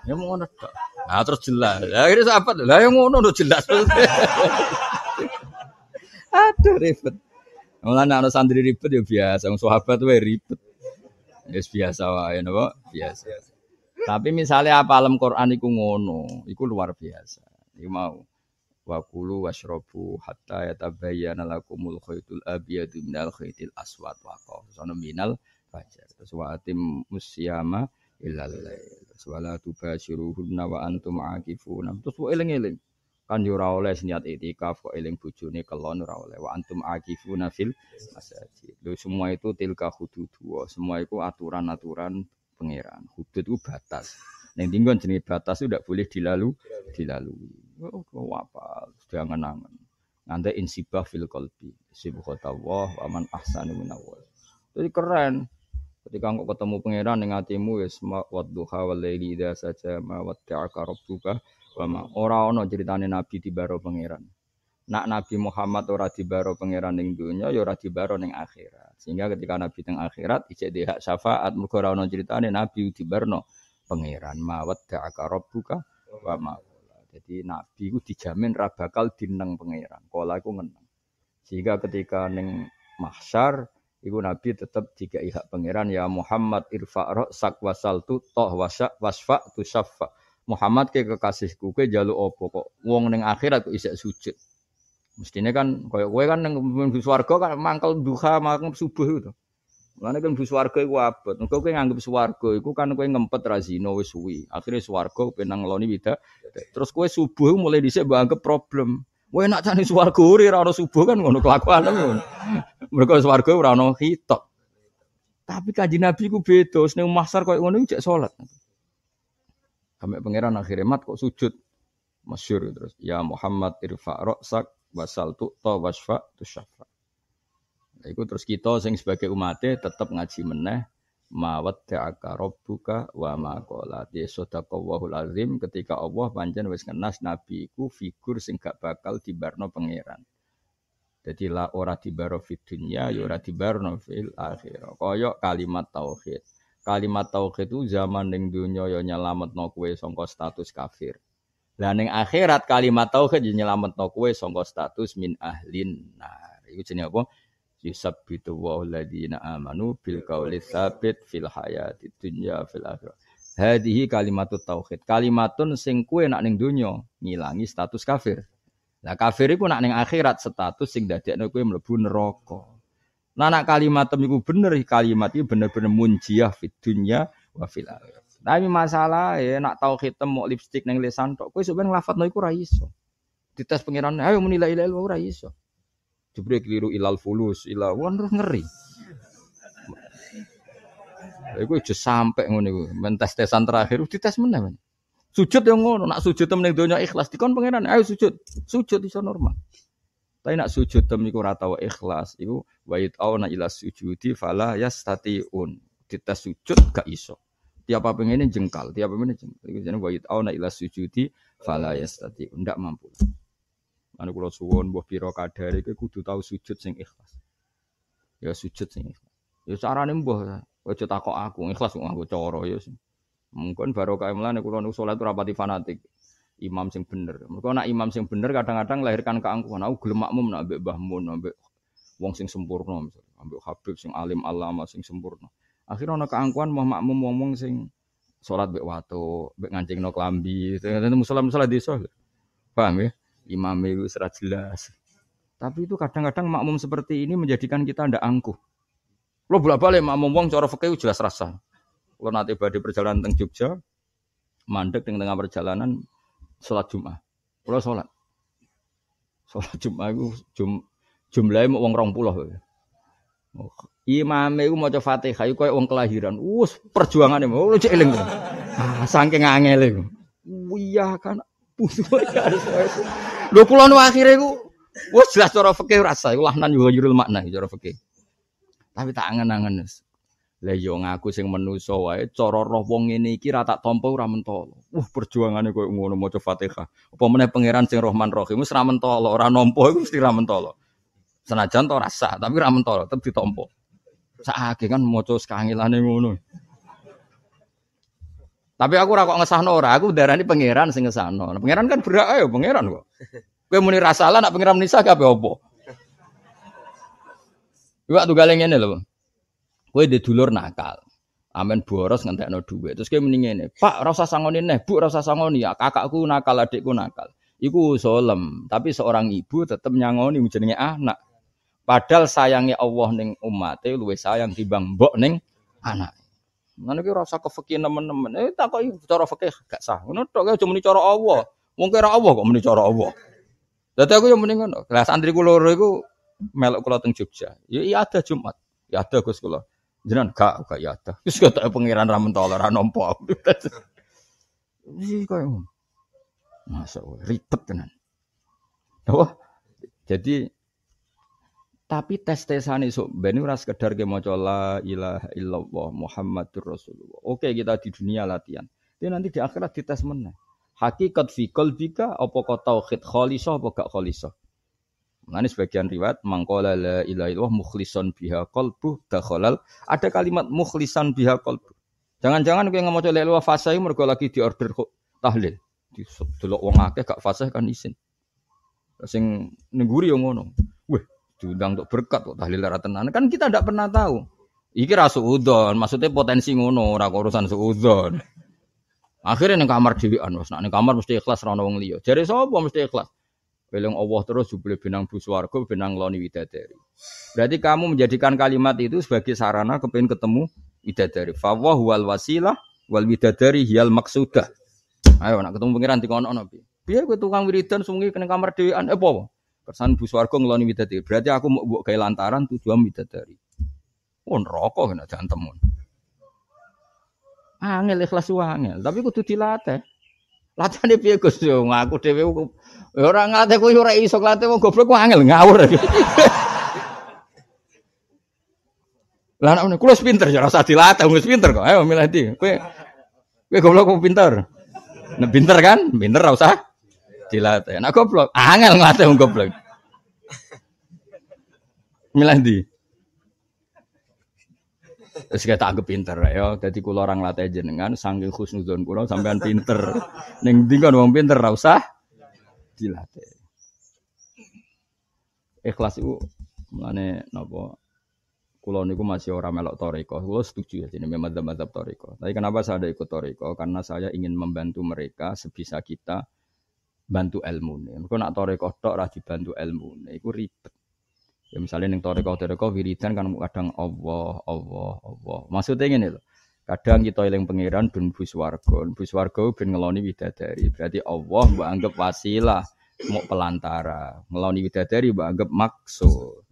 Ya mau ngono Nah terus jelas. Ya ini sahabat lah yang ngono udah jelas. Aduh ribet. Mulane nana santri ribet ya biasa, sahabat tuh ribet. Ya biasa wae ya Biasa. biasa. Tapi misalnya apa alam Quran itu ngono, itu luar biasa. Iku mau wakulu washrobu hatta ya lakumul nalaku abyadu minal khaitil aswad waqaf. Sono minal fajar. Terus wa musyama illal lail. Terus wala tubashiruhunna wa antum akifuna. Terus wa eling Kan yo oleh niat itikaf kok eling bojone kelon oleh. Wa antum akifuna fil masjid. semua itu tilka hududullah. Semua itu aturan-aturan pangeran. Hudud itu batas. Yang tinggal jenis batas itu tidak boleh dilalu, dilalui. Oh, oh apa? Sudah angan-angan. Nanti insibah fil kolbi. Sibukotawah aman ahsanu minawal. Jadi keren. Ketika engkau ketemu pangeran yang hatimu ya semua wadduha walaili idza saja ma watta'aka rabbuka wa Orang orang ono ceritane nabi di baro pangeran nak Nabi Muhammad ora dibaro pangeran ning dunya ya ora dibaro ning akhirat. Sehingga ketika Nabi teng akhirat ijek hak syafaat mergo ora ono critane Nabi dibarno pangeran mawat da'aka rabbuka wa maula. Jadi Nabi ku dijamin ra bakal dineng pangeran. Kala iku ngeneng. Sehingga ketika ning mahsyar ibu Nabi tetap tiga ihak pangeran ya Muhammad irfa ra'sak wasal tu toh wasak wasfa tu syafa. Muhammad ke kekasihku ke jaluk opo kok wong ning akhirat kok isek sujud. Mestinya kan koyo kowe kan nang mlebu warga kan mangkal duha mangkel subuh itu. mana kan mlebu itu iku abot. Engko kowe nganggep swarga iku kan kowe ngempet razino wis suwi. Akhire swarga penang ngeloni beda. Terus kowe subuh mulai dhisik mbok problem. Kowe nak cani swarga ora ora subuh kan ngono kelakuan ngono. Mergo swarga ora ono hitok Tapi kaji Nabi ku beda, sing masar kau ngono cek sholat Sampai pangeran akhirnya mat kok sujud. Masyur terus, ya Muhammad irfa' roksak wasal to wasfa tu syafa. Nah, terus kita sing sebagai umatnya tetap ngaji meneh mawat ta'aka rabbuka wa ma qala ya sadaqallahul azim ketika Allah panjen wis ngenas nabi iku figur sing gak bakal dibarno pangeran jadi la ora dibaro fid dunya ya ora dibarno fil akhir. kaya kalimat tauhid kalimat tauhid itu zaman ning dunya ya nyelametno kowe saka status kafir lah ning akhirat kalimat tauhid nyelametno kowe sangka status min ahlin nar. Iku jenenge apa? Yusabbitu wa alladziina amanu bil qawli tsabit fil hayati dunya fil akhirah. Hadihi kalimat tauhid. Kalimatun sing kowe nak ning donya ngilangi status kafir. Lah kafir iku nak ning akhirat status sing dadekno kowe mlebu neraka. Nah, nak kalimat iku bener, kalimat iki bener-bener munjiah fid dunya wa fil akhirah. Tapi nah, masalah ya nak tahu hitam mau lipstick neng lesan tok. Kowe sebenarnya lafadz noiku raiso. Di tes Dites ayo menilai ilal ilal raiso ora keliru ilal fulus, ilal wong ngeri. Iku aja sampai ngono iku. Mentes tesan terakhir mana men Sujud yang ngono, nak sujud temen ning donya ikhlas dikon pangeran, ayo sujud. Sujud iso normal. Tapi nak sujud temen iku ora tau ikhlas, iku wa au na ila sujudi fala yastatiun. tes sujud gak iso. Tiap apa ini jengkal, tiap apa ini jengkal. jadi jenenge wa yut'auna ila sujudi fala tadi, Ndak mampu. Anu kula suwon mbah pira kadare iku kudu tau sujud sing ikhlas. Ya sujud sing ikhlas. Ya carane mbah aja takok aku ikhlas kok aku coro, ya. Mungkin baru mlane kula nu salat ora fanatik. Imam sing bener. Mergo nak imam sing bener kadang-kadang lahirkan keangkuhan. Aku gelem makmum nak mbek mbah mun, wong sing sempurna misalnya. Ambek Habib sing alim alama sing sempurna. Akhirnya ono keangkuhan mau makmum wong sing sholat bek watu, kelambi ngancingno klambi, ternyata musola di desa. Paham ya? Imam itu serat jelas. Tapi itu kadang-kadang makmum seperti ini menjadikan kita ndak angkuh. Lo bolak-balik makmum wong cara fikih jelas rasa. Lo nanti di perjalanan teng Jogja, mandek teng tengah perjalanan sholat Jumat. lo sholat. Sholat Jumat itu jum, jumlahnya mau wong rong puluh imame iku maca Fatihah iku koyo wong kelahiran. Wes perjuangane mau cek eling. Ah, saking angele. Iya kan Lho kula nu akhire ku wis jelas cara fikih rasa iku lahnan yuhirul makna cara fikih. Tapi tak angen-angen wis. Lah yo ngaku sing menusa wae cara roh wong ngene iki ra tak tampa ora mentolo. Wah perjuangane koyo ngono maca Fatihah. Apa meneh pangeran sing Rahman Rahim wis ra mentolo, ora nampa iku mesti ra mentolo. Senajan to rasa, tapi ra mentolo tetep ditampa. Saake kan maca sekangilane ngono. Tapi aku ora kok ngesahno aku aku darani pangeran sing ngesahno. Pangeran kan berak ayo pangeran kok. Kowe muni rasala nak pangeran nisa kabeh opo? Iwak tuh galeng ini loh. Kue di dulur nakal. Amin boros noda dhuwit. Terus kue mendingin nih. "Pak, rasa usah sangoni Bu, rasa sangoni ya. Kakakku nakal, adikku nakal." Iku solem, tapi seorang ibu tetap nyangoni jenenge anak. Padahal sayangi Allah ning itu luwih sayang timbang mbok ning anak. Nanti kita rasa kefikir nemen-nemen. Eh takoki cara fikih gak sah. Ngono tak kau cuma cara Allah. Mungkin kira Allah kok muni cara Allah. Jadi aku yang mendingan. Kelas Lah santri kula loro melok kulo teng Jogja. iya ada Jumat. Iya ada Gus kulo. Jangan gak gak iya ada. Gus kau tak pengiran ramen ra nampa aku. kau yang Masa ribet kan. Wah. Jadi tapi tes tesan itu ben ora sekedar ke maca la ilaha illallah Muhammadur Rasulullah. Oke, kita di dunia latihan. Tapi nanti di akhirat dites meneh. Hakikat fi qalbika apa kau tauhid khalisah apa gak khalisah? Mengenai sebagian riwayat mangkola la ilaha illallah mukhlishan biha qalbu dakhalal. Ada kalimat mukhlishan biha qalbu. Jangan-jangan kowe ngomong la ilaha fasih mergo lagi diorder kok tahlil. Di delok wong akeh gak fasih kan isin. Sing nengguri yo ngono diundang untuk berkat kok tahlil tenan kan kita tidak pernah tahu iki ra suudon maksudnya potensi ngono ora urusan suudon akhirnya neng kamar dhewean wis nek kamar mesti ikhlas ra ono wong liya jare sapa mesti ikhlas Beleng Allah terus jubli benang buswargo, benang loni widadari. Berarti kamu menjadikan kalimat itu sebagai sarana kepengen ketemu widadari. Fawah wal wasilah wal widadari hial maksudah. Ayo nak ketemu pengiran di ono nabi. Biar gue tukang wiridan sungi kena kamar dewan eh apa? Kesan bu swarga ngeloni widadari. Berarti aku mau buat kayak lantaran tujuan widadari. Pun oh, rokok kena jangan temun. Angel ikhlas angel, tapi aku tuh dilatih. dia piye Gus yo ngaku aku. orang ngelatih aku orang iso latih mau goblok aku angel ngawur. Lah anak kulo pinter ya rasa dilatih wis pinter kok. Ayo milih ndi. Kowe kowe goblok kok pinter. Nah, pinter kan? Pinter ora dilatih. Nah goblok, ah, angel ngelatih wong goblok. Milah ndi? Terus kita anggap pinter ya. Jadi kalau orang latih jenengan, sanggih khusnudon kulo sampean pinter. Neng tinggal wong pinter, ra usah dilatih. Ikhlas itu mulane nopo Kulo niku masih orang melok toriko. gue setuju ya sini memang madzhab toriko. Tapi kenapa saya ada ikut toriko? Karena saya ingin membantu mereka sebisa kita bantu ilmu nih. Mereka nak tore kodok rajib bantu ilmu nih. Iku ribet. Ya misalnya neng tore kodok kau wiridan kan kadang Allah Allah Allah. Maksudnya ini loh. Kadang kita ilang pangeran bun buswargo, buswargo, ben ngeloni widadari. Berarti Allah mbak anggap wasilah, mau pelantara. Ngeloni widadari mbak anggap maksud.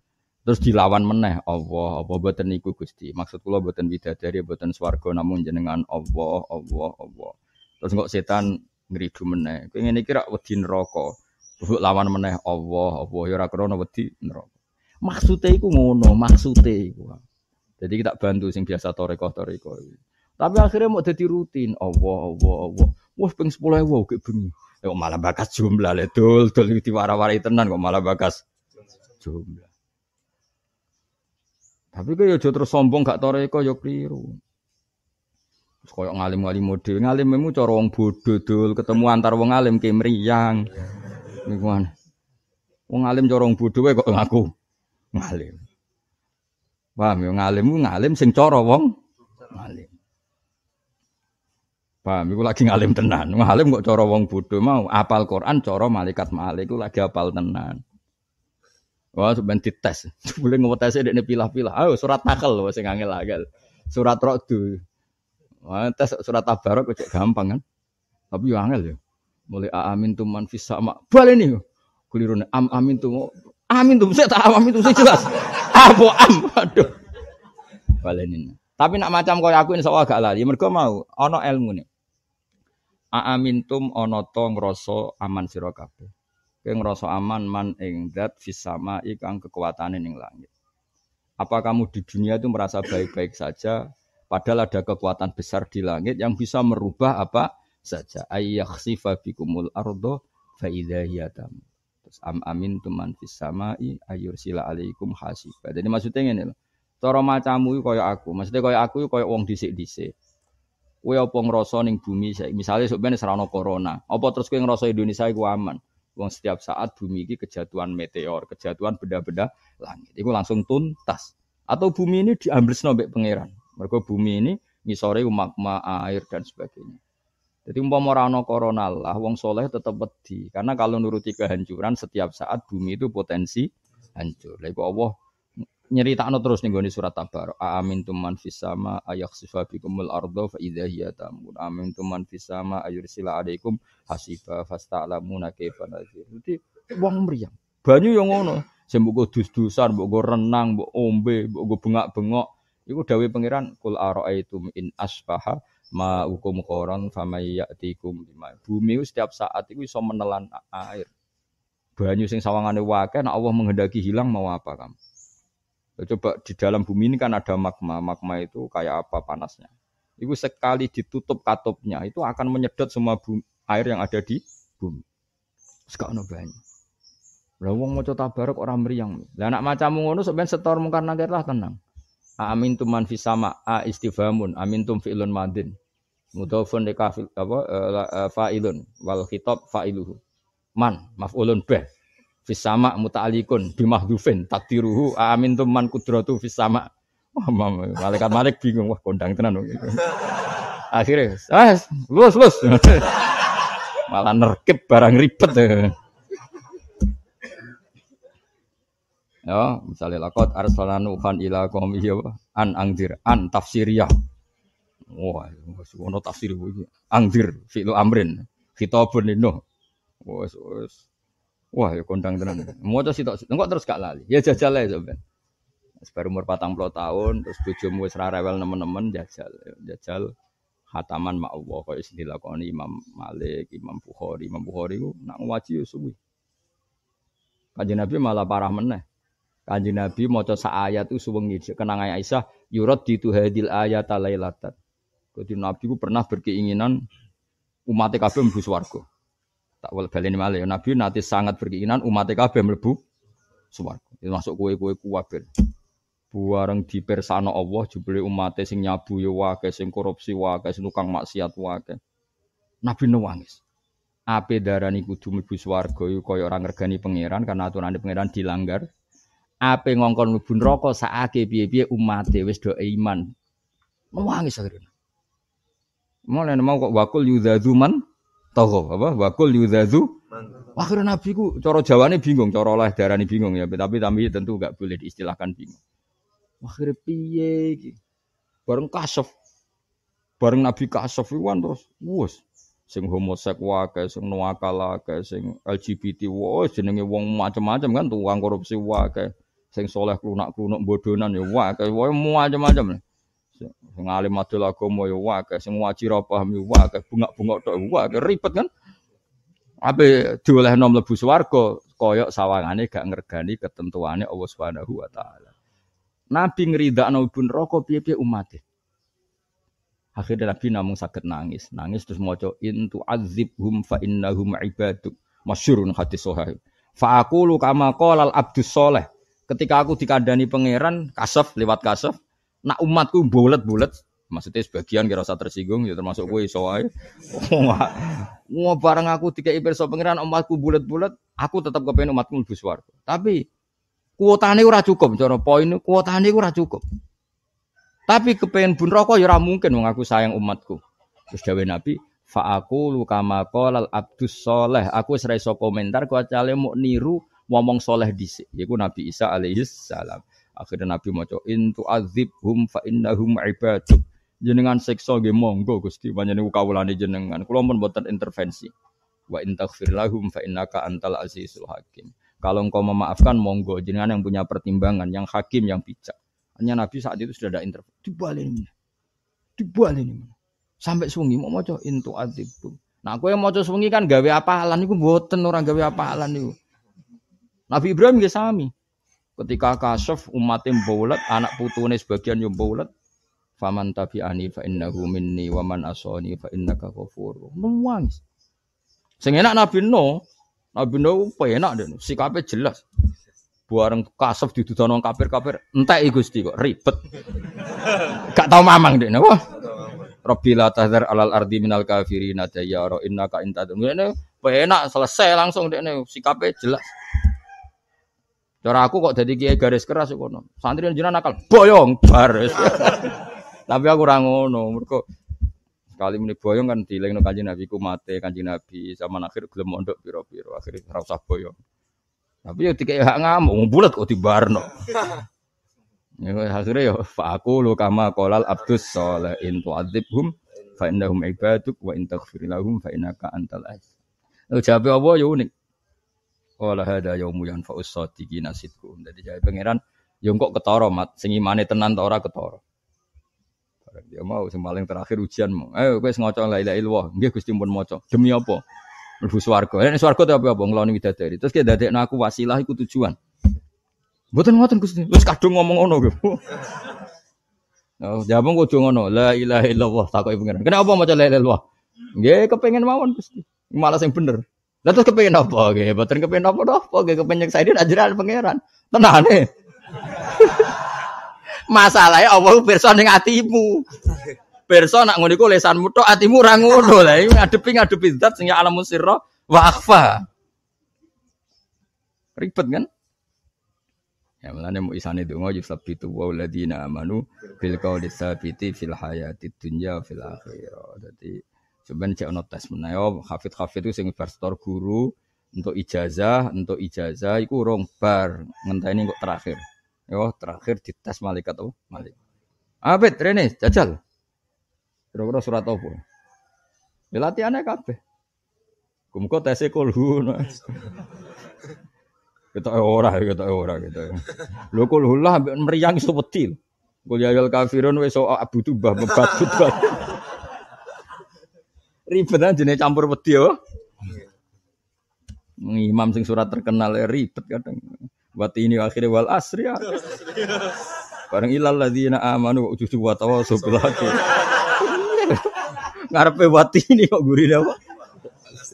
Terus dilawan meneh Allah, apa boten iku Gusti. Maksud kula boten widadari, boten swarga namun jenengan Allah, Allah, Allah. Terus kok setan ngridu meneh. Kowe ngene iki rak wedi neraka. Buk lawan meneh Allah, Allah ya ora krana wedi neraka. Maksude iku ngono, maksude iku. Jadi kita bantu sing biasa toreko-toreko. Tapi akhirnya mau jadi rutin. Allah, Allah, Allah. Wah, peng sepuluh ewu, kayak bengi. Eh, kok malah bakas jumlah le dol dol iki diwara-warai tenan kok malah bakas jumlah. Tapi kok yo ya terus sombong gak toreko yo ya keliru. Sekolah ngalim-ngalim model, ngalim memu corong wong dul, ketemu antar wong alim meriang, Niku Wong ngalim corong wong bodho kok ngaku ngalim. Paham ya ngalim ngalim sing cara wong ngalim. Paham, iku lagi ngalim tenan. Ngalim kok cara wong bodho mau apal Quran cara malaikat malik iku lagi apal tenan. Wah, sebenarnya dites. Boleh ngowo tes dekne pilah-pilah. Ayo surat takel sing angel-angel. Surat rodu tes surat tabarok kok gampang kan. Tapi yo angel yo. Mulai amin tu man fis sama. Bali nih. Kelirune am amin tu. Amin tu saya tak amin tu saya jelas. Apa am aduh. Bal ini Tapi nak macam kau aku ini soal agak lari mereka mau ono ilmu nih. tum ono tong rosso aman siro kabeh. Keng rosso aman man ing dat fisama ikang kekuatanin ing langit. Apa kamu di dunia itu merasa baik-baik saja Padahal ada kekuatan besar di langit yang bisa merubah apa saja. Ayyakhsifa bikumul ardo faidahiyatam. Terus am amin teman fisamai ayur sila alaikum hasibah. Jadi maksudnya ini loh. Toro macamu kaya aku, maksudnya kaya aku kaya wong disik-disik. Kue apa ngrasa ning bumi saya. Misalnya sok serana corona, apa terus kue ngrasa Indonesia iku aman? Wong setiap saat bumi ini kejatuhan meteor, kejatuhan benda-benda langit. Iku langsung tuntas. Atau bumi ini diambil nombek pangeran. Mereka bumi ini ngisore magma, air dan sebagainya. Jadi umpama ora corona lah wong soleh tetap wedi karena kalau nuruti kehancuran setiap saat bumi itu potensi hancur. lagi Allah Allah nyeritakno terus nih goni surat Tabar. Amin tuh tuman fisama ayaksifa bikumul ardo fa idza hiya tamun. Amin tuman fisama sila adikum hasiba fasta'lamuna kaifa nadzir. Jadi wong meriam. Banyu yang ngono. Sing gue dus-dusan, gue renang, mbok ombe, gue bengak-bengok, Iku dawe Pengiran kul araaitum in asbaha Ukum koron famai ya'tikum bima. Bumi setiap saat itu iso menelan air. Banyu sing sawangane wakai, nah Allah menghendaki hilang mau apa kamu? Ya coba di dalam bumi ini kan ada magma. Magma itu kayak apa panasnya? Itu sekali ditutup katupnya, itu akan menyedot semua bumi, air yang ada di bumi. Sekarang banyu. Lah wong maca tabarak orang meriang. Lah anak macamu ngono sampean setor mung karena lah tenang. Amin tu man fis sama a istifhamun amin tum fi'lun madin. Mudhofun li kafil apa eh, eh, fa'ilun wal khitab fa'iluhu. Man maf'ulun bih. Fis sama muta'alliqun bi mahdhufin takdiruhu amin tum man qudratu fis sama. Malaikat Malik bingung wah kondang tenan. Gitu. Akhirnya, ah, lus lus. Malah nerkep barang ribet. Eh. Ya, misalnya lakot arsalan nuhan ila qaumi ya, an angdir an tafsir ya. Wah, wis ono tafsir iki. Angdir fi'lu amrin, khitabun linuh. Wis wis. Wah, ya kondang tenan. jadi sitok engko terus gak lali. Ya jajal aja, sampean. Sebar umur puluh tahun terus bojomu wis rewel nemen-nemen jajal. Jajal Hataman ma Allah kaya sing dilakoni Imam Malik, Imam Bukhari, Imam Bukhari ku nak ngaji yo ya suwi. Kanjeng Nabi malah parah meneh. Kanjeng Nabi maca sak ayat itu suwengi kenang Aisyah yurad ditu hadil ayata lailatan. Jadi Nabi ku pernah berkeinginan umat kabeh mlebu swarga. Tak wal baleni male ya, Nabi nanti sangat berkeinginan umat kabeh mlebu swarga. Itu ya, masuk kowe-kowe kuwabil. Buareng dipersana Allah jebule umate sing nyabu ya wae, sing korupsi wae, sing tukang maksiat wae. Nabi nangis. Ape darani kudu mlebu swarga yo ya kaya ora ngergani pangeran karena aturan pangeran dilanggar ape ngongkon mlebu neraka sakake piye-piye umate wis do iman. Mewangi akhirnya. Mulai mau kok wakul yudhadzu man togo apa wakul yudhadzu Akhirnya Nabi ku cara Jawane bingung, lah oleh darani bingung ya, tapi tapi tentu gak boleh diistilahkan bingung. Akhirnya piye iki? Bareng kasof. Bareng Nabi kasof iwan terus wus sing homosek wakai, sing nakal wae, sing LGBT wae, jenenge wong macam-macam kan tukang korupsi wae sing soleh klunak-klunuk bodonan ya wae semua macam-macam. Sing alim madul agama ya wae, sing semua ra paham ya wae, bunga tuh wah kayak ribet kan. diolah nom lebu swargo, koyok sawangane gak ngergani ketentuannya Allah Subhanahu wa taala. Nabi ngridakno ibun rokok pie pie umate. Akhirnya Nabi namun sakit nangis, nangis terus cok intu azib hum fa innahum ibaduk. Masyurun hati sohail Fa aku kama kolal al abdus soleh Ketika aku dikandani pangeran kasof lewat kasof nak umatku bulat-bulat maksudnya sebagian kira rasa tersinggung ya termasuk gue soai mau oh, barang aku tiga ibar so pengiran umatku bulat bulat aku tetap kepengen umatku lebih suar tapi kuotane ora cukup cara poin kuotane ora cukup tapi kepengen bun rokok ya mungkin wong aku sayang umatku terus jawab nabi fa aku luka makol al abdus soleh aku serai so komentar kau cale mau niru ngomong soleh sini. aku Nabi Isa alaihissalam. salam. Akhirnya Nabi mau intu azib hum fa inna hum ibaduk. Jenengan siksa nggih monggo Gusti banyak panjenengan di jenengan. Kalau pun mboten intervensi. Wa intakfir lahum fa inna ka antal azizul hakim. Kalau engkau memaafkan monggo jenengan yang punya pertimbangan, yang hakim, yang bijak. Hanya Nabi saat itu sudah ada intervensi. Dibalin. ini. Sampai sungi mau intu azib hum. Nah, aku yang maca sungi kan gawe apa apalan iku buatan orang gawe apalan Iku. Nabi Ibrahim ya sami. Ketika umat umatnya mbaulat, anak putune sebagian yang mbaulat. Faman tabi'ani fa innahu minni wa man asani fa innaka ghafur. Nangis. Sing enak Nabi No, Nabi No penak deh, sikape jelas. Buareng kasuf didudono kafir-kafir, entek Gusti kok ribet. Gak tau mamang deh, nah, wah. Rabbi la alal ardi minal ya ro innaka intadum. Ini penak selesai langsung deh sikape jelas. Cara aku kok jadi kiai garis keras kono. Santri yang jinak nakal, boyong baris. Tapi aku orang ngono, mereka sekali ini boyong kan no kanjeng Nabi ku mate kanjeng Nabi sama akhir gelem mondok piro biro akhirnya ora boyong. Tapi yo ya dikek hak ngamuk, bulat kok dibarno. Ya akhirnya ya aku lu kama kolal abdus soleh intu hum fa indahum ibaduk wa intakfirilahum fa inaka antal aziz. Jawab apa ya unik wala hada yaumu yanfa'us sadiqina sidqum. Dadi jare pangeran yo ya kok ketara mat sing imane tenan ta ora ketara. Dia mau sing paling terakhir ujian mau. Eh kowe ngoco la ilaha illallah. Nggih Gusti pun maca. Demi apa? Mlebu swarga. Nek swarga tapi apa ngloni widadari. Terus ki dadekno aku wasilah iku tujuan. Mboten ngoten Gusti. Wis kadung ngomong ngono ki. Oh, jabang kudu ngono. La ilaha illallah takoki pangeran. Kenapa maca la ilaha illallah? Nggih kepengen mawon Gusti. Malah sing bener. Lah terus kepengin apa nggih? Mboten kepengin Apa? napa kepingin kepengin saya ajaran pangeran. Tenane. Masalahnya Allah pirsa ning atimu. Pirsa nak ngono iku lesanmu tok atimu ora ngono. Lah iki ngadepi ngadepi zat sing ya alam sirra wa akhfa. Ribet kan? Ya mulane mu isane donga yusabitu wa alladziina amanu bil qawli tsabiti fil hayatid dunya fil akhirah. jadi. Cuman cek ono tes menawa oh, hafid hafid itu sing store guru untuk ijazah, untuk ijazah iku rong bar ini kok terakhir. Yo terakhir di tes malaikat oh, Malik. Abet rene jajal. Kira-kira surat apa? Ya latihannya kabeh. Kumko tese kulhu. Kita ora, kita ora, kita. Gitu. lo kulhu lah meriang iso wedi. Kul yal kafirun wis abudu bah Ribet kan jenis campur wedi ya. Imam sing surat terkenal ya, ribet kadang. Buat ini akhirnya wal asri ya. Bareng ilal ladina amanu justru wa tawasau bil Ngarepe buat ini kok gurih apa?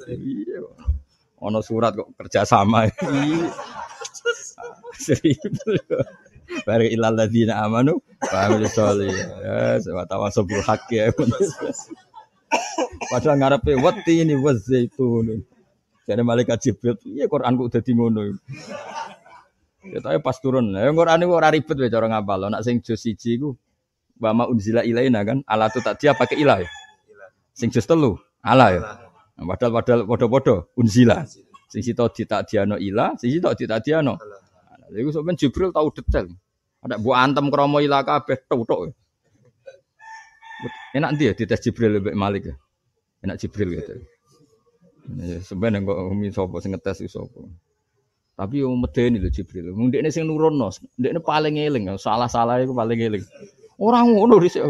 Iya. Ono surat kok kerja sama. Ya. Iya. Bareng ilal ladina amanu wa amilus solih. Ya, wa Padahal ngarepe wati ini zaitun. Jadi malaikat Jibril, iya Quran kok dadi ngono. Ya tapi pas turun, ya Quran itu ora ribet ya cara ngapal. Nak sing juz siji ku wa ma unzila ilaina kan, ala tu tak dia pakai ilah. Ya. Sing juz telu, ala ya. Nah, padahal padahal padha-padha unzila. Sing sito diano ilah, sing sito diano, nah, Lha iku sampean Jibril tahu detail. Ada bu antem kromo ilah kabeh tok tok. Enak ya, dia tes Jibril lebih ya, Malik ya. Enak Jibril gitu. Iya, sebenarnya kok umi sopo sing ngetes sopo. Tapi yang medeni lo Jibril. Mung ini sing nurunno, ini paling eling, salah-salah itu paling eling. orang ngono dhisik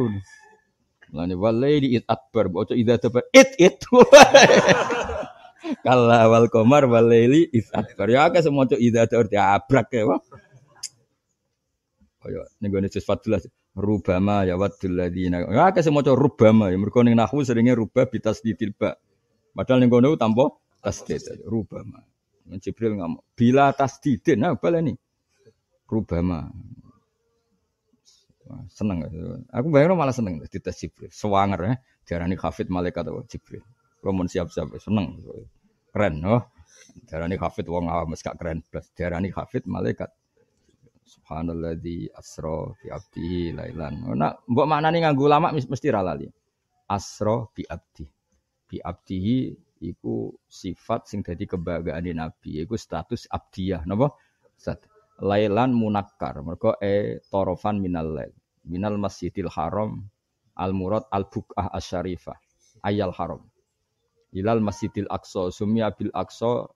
lanjut balai di it akbar, ojo ida tebar it it. kalau awal komar di it akbar. Ya kan semua semoco ida tebar abrak ya. nih nih nih sesuatu lah rubama ya waddul ladzina. Ya akeh maca rubama ya mergo ning nahwu seringnya ruba bitasdidil ba. Padahal ning kono tanpa tasdid rubama. Jibril ngamuk bila tasdidin nah baleni. Rubama. Seneng ya. Aku bayangno malah seneng dites Jibril. Sewanger ya diarani Hafid malaikat apa Jibril. Romon siap-siap seneng. Keren oh. Diarani Hafid wong awam gak keren plus Diarani Hafid malaikat. Subhanalladzi asra bi abdihi lailan. Oh, nah, mbok maknane nganggo lama mesti ra lali. Asra bi abdi. Bi abdihi iku sifat sing dadi kebanggaane nabi, iku status abdiyah, napa? Sat. lailan munakkar mergo e torofan minal lail minal masjidil haram al murad al bukah asyarifah ayal haram ilal masjidil aqsa sumia bil aqsa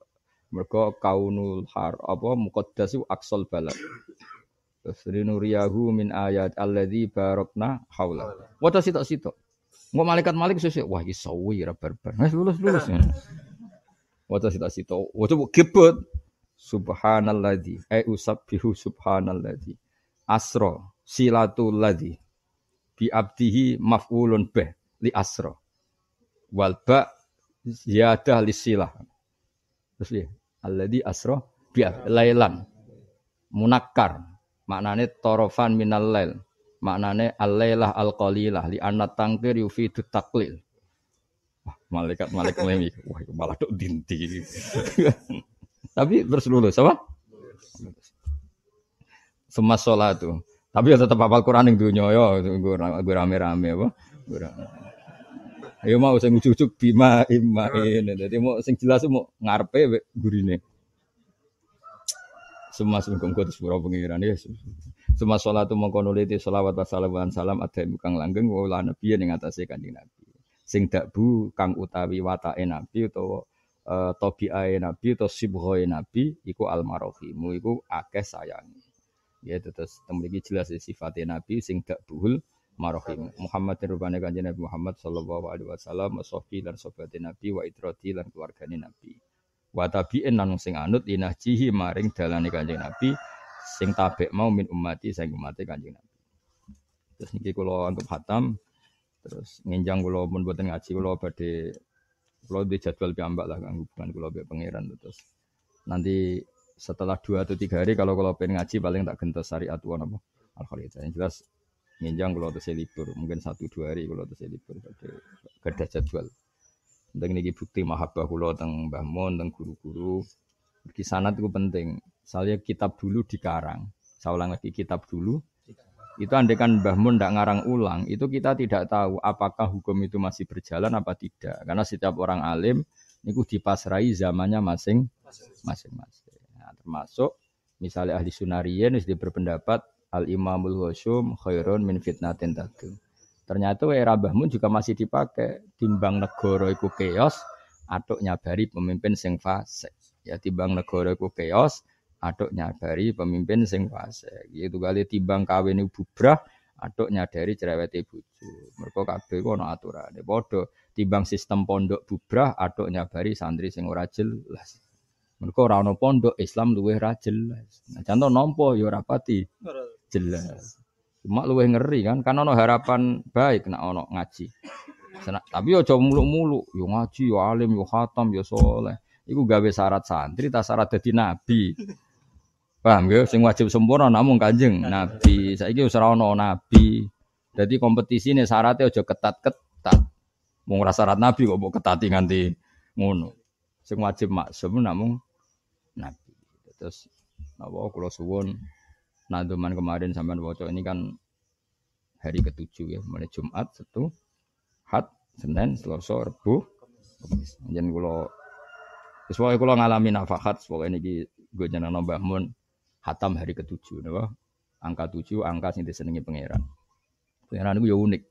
mereka kaunul har apa muqaddas aksol balad terus nuriyahu min ayat alladzi barokna haula wadah sitok-sitok Mau malaikat malik sesuk wah iki sawi ra barbar nah, wis lulus lulus wadah ya. sitok-sitok wadah kibut subhanalladzi ai eh, usabbihu subhanalladzi asro silatul ladzi bi abdihi maf'ulun bih li asro wal ba ziyadah li silah Terus ya, alladhi asra bi lailan munakkar maknane torofan minal lail maknane alailah alqalilah al li anna tangkir yufidu taklil wah, malaikat malaikat mulai wah malah tok dinti tapi terus lulus apa semua sholat tuh tapi ya tetap apal Quran yang dunia ya gue rame-rame apa gue rame ayo mau sing ujug-ujug bima imain. Iya. Dadi mau sing jelas mau ngarepe gurine. Semua sungkem kudu sepuro pengiran ya. Semua salatu mau nuliti selawat wa salam salam ada bukan langgeng wala nabi yang atase kanjeng nabi. Sing dakbu kang utawi watake nabi atau uh, eh, tobiae nabi atau sibhoe nabi iku mu iku akeh sayangi. Ya terus temriki jelas sifatnya nabi sing dak buhul marohim Muhammad rupane kanjeng Nabi Muhammad sallallahu alaihi wasallam sofi dan sahabat Nabi wa idrati lan keluargane Nabi wa tabi'in lan sing anut linahjihi maring dalane kanjeng Nabi sing tabek mau min umati sing umate kanjeng Nabi terus niki kula anggap hatam terus nginjang kula pun boten ngaji kula badhe kula di jadwal piambak lah kang hubungan kula mbek pangeran terus nanti setelah dua atau tiga hari kalau kalau pengen ngaji paling tak gentos syariat wa apa al yang jelas nginjang kalau terus libur mungkin satu dua hari kalau terus libur ada jadwal tentang ini bukti mahabbah kula tentang Mbah Mun tentang guru-guru di sana itu penting saya kitab dulu dikarang saya ulang lagi kitab dulu itu andekan Mbah Mun tidak ngarang ulang itu kita tidak tahu apakah hukum itu masih berjalan apa tidak karena setiap orang alim niku dipasrai zamannya masing masing-masing nah, termasuk misalnya ahli sunarien sudah berpendapat al imamul husum khairun min fitnatin tadu. Ternyata era bahmun juga masih dipakai timbang negara iku keos atuk nyabari pemimpin sing fasik. Ya timbang negara iku keos atuk nyabari pemimpin sing fasik. Ya, itu kali timbang kawin ibu brah atuk nyadari cerewete bojo. Mergo kabeh iku ana aturane. Padha timbang sistem pondok bubrah atuk nyabari santri sing ora jelas. rano pondok Islam luwih ra jelas. Nah, contoh nompo ya jelas. Cuma luwih ngeri kan karena ono harapan baik nak ono ngaji. Senak, tapi yo jauh muluk mulu yo ngaji, yo alim, yo khatam, yo soleh. Iku gawe syarat santri, tak syarat jadi nabi. Paham gak? Sing wajib sempurna namun kanjeng nabi. Saiki wis ora ono nabi. Jadi kompetisi ini syaratnya ojo ketat-ketat. Mau ngerasa syarat nabi kok mau ketati nganti ngono. Sing wajib maksum namun nabi. Terus nabo kulo suwon naduman kemarin sampean waca ini kan hari ketujuh ya, mulai Jumat, Sabtu, Had, Senin, Selasa, Rabu, Kamis. Jan kula wis wae kula ngalami nafahat, pokoke niki go jeneng Mbah Mun hatam hari ketujuh napa? Angka tujuh, angka sing disenengi pangeran. Pangeran niku ya unik.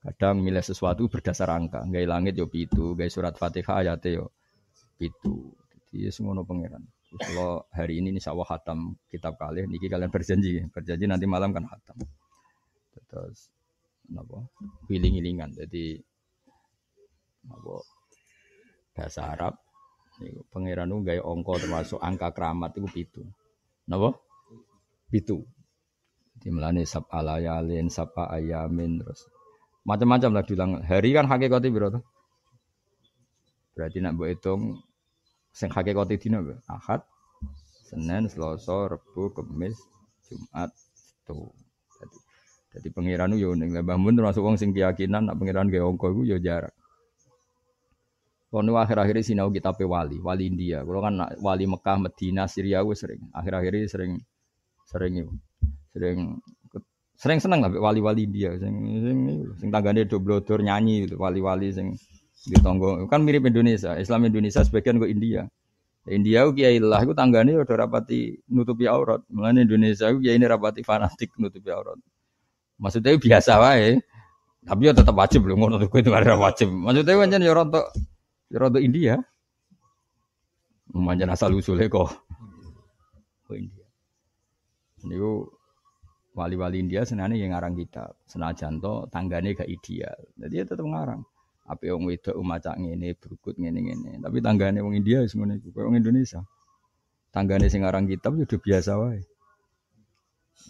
Kadang milih sesuatu berdasar angka. Gaya langit yo ya pitu, gaya surat Fatihah ayat yo ya pitu. Jadi ya semono pangeran. Kalau hari ini nih sawah hatam kitab kali niki kalian berjanji, berjanji nanti malam kan hatam. Terus apa, Wiling-wilingan. Jadi apa Bahasa Arab niku pangeran ya termasuk angka keramat itu pitu. apa, Pitu. Jadi melani sab alayalin, sab ayamin terus macam-macam lah diulang. Hari kan hakikatnya berapa Berarti nak buat hitung Sing hakikate dina apa? Ahad, Senin, Selasa, Rabu, Kamis, Jumat, Sabtu. Jadi jadi pangeran yo ning Mbah Mun termasuk wong sing keyakinan nak pangeran ge angka iku yo jarak. Kono akhir-akhir sinau kita wali, wali India. Kalau kan wali Mekah, Medina, Syria gue sering. Akhir-akhir ini sering sering yo. Sering sering seneng lah wali-wali India sing sing sing tangganya do nyanyi gitu, wali-wali sing di tonggo kan mirip Indonesia Islam Indonesia sebagian ke India nah, India ku kiai lah ku tanggane udah rapati nutupi aurat malah Indonesia ku kiai ini rapati fanatik nutupi aurat maksudnya biasa wae tapi ya tetap wajib loh ngono tuh itu ora wajib maksudnya pancen ya rontok ya rontok India pancen hmm, asal usulnya kok ke India ini niku wali-wali India senane yang ngarang kitab senajan tuh tanggane gak ideal jadi ya tetap ngarang tapi wong wedok macak ngene, berikut ngene ngene. Tapi tanggane wong India wis ngene iku, wong Indonesia. Tanggane sing aran kitab ya biasa wae.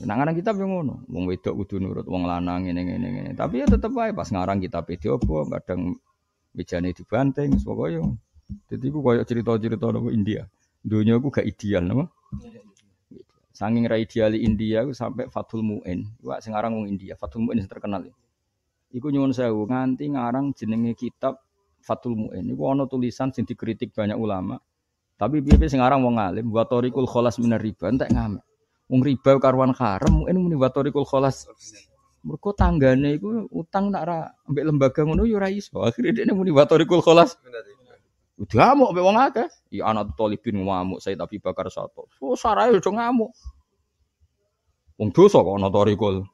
Nang nah, aran kitab yang ngono, wong wedok kudu nurut wong lanang ngene ngene ngene. Tapi ya tetep wae pas ngarang kitab itu apa kadang mejane dibanting semua yo. Dadi gue koyo cerita-cerita nang India. Dunia gue gak ideal napa? Sanging ra ideali India gue sampai Fatul Muin. Wah sing aran wong India, Fatul Muin terkenal. Ya. Iku nyuwun sewu nganti ngarang jenenge kitab Fatul Muin. Iku ana tulisan sing dikritik banyak ulama. Tapi piye sing ngarang wong alim wa tariqul khalas minar riba entek ngamek. Wong riba karuan karem muin muni wa tariqul khalas. Mergo tanggane iku utang nak ra ambek lembaga ngono yo ya ora iso. Akhire dhekne muni wa tariqul khalas. Udah amuk ambek wong akeh. Ya anak talibin ngamuk saya tapi bakar satu. Oh sarae yo ya ngamuk. Wong dosa kok ana tariqul.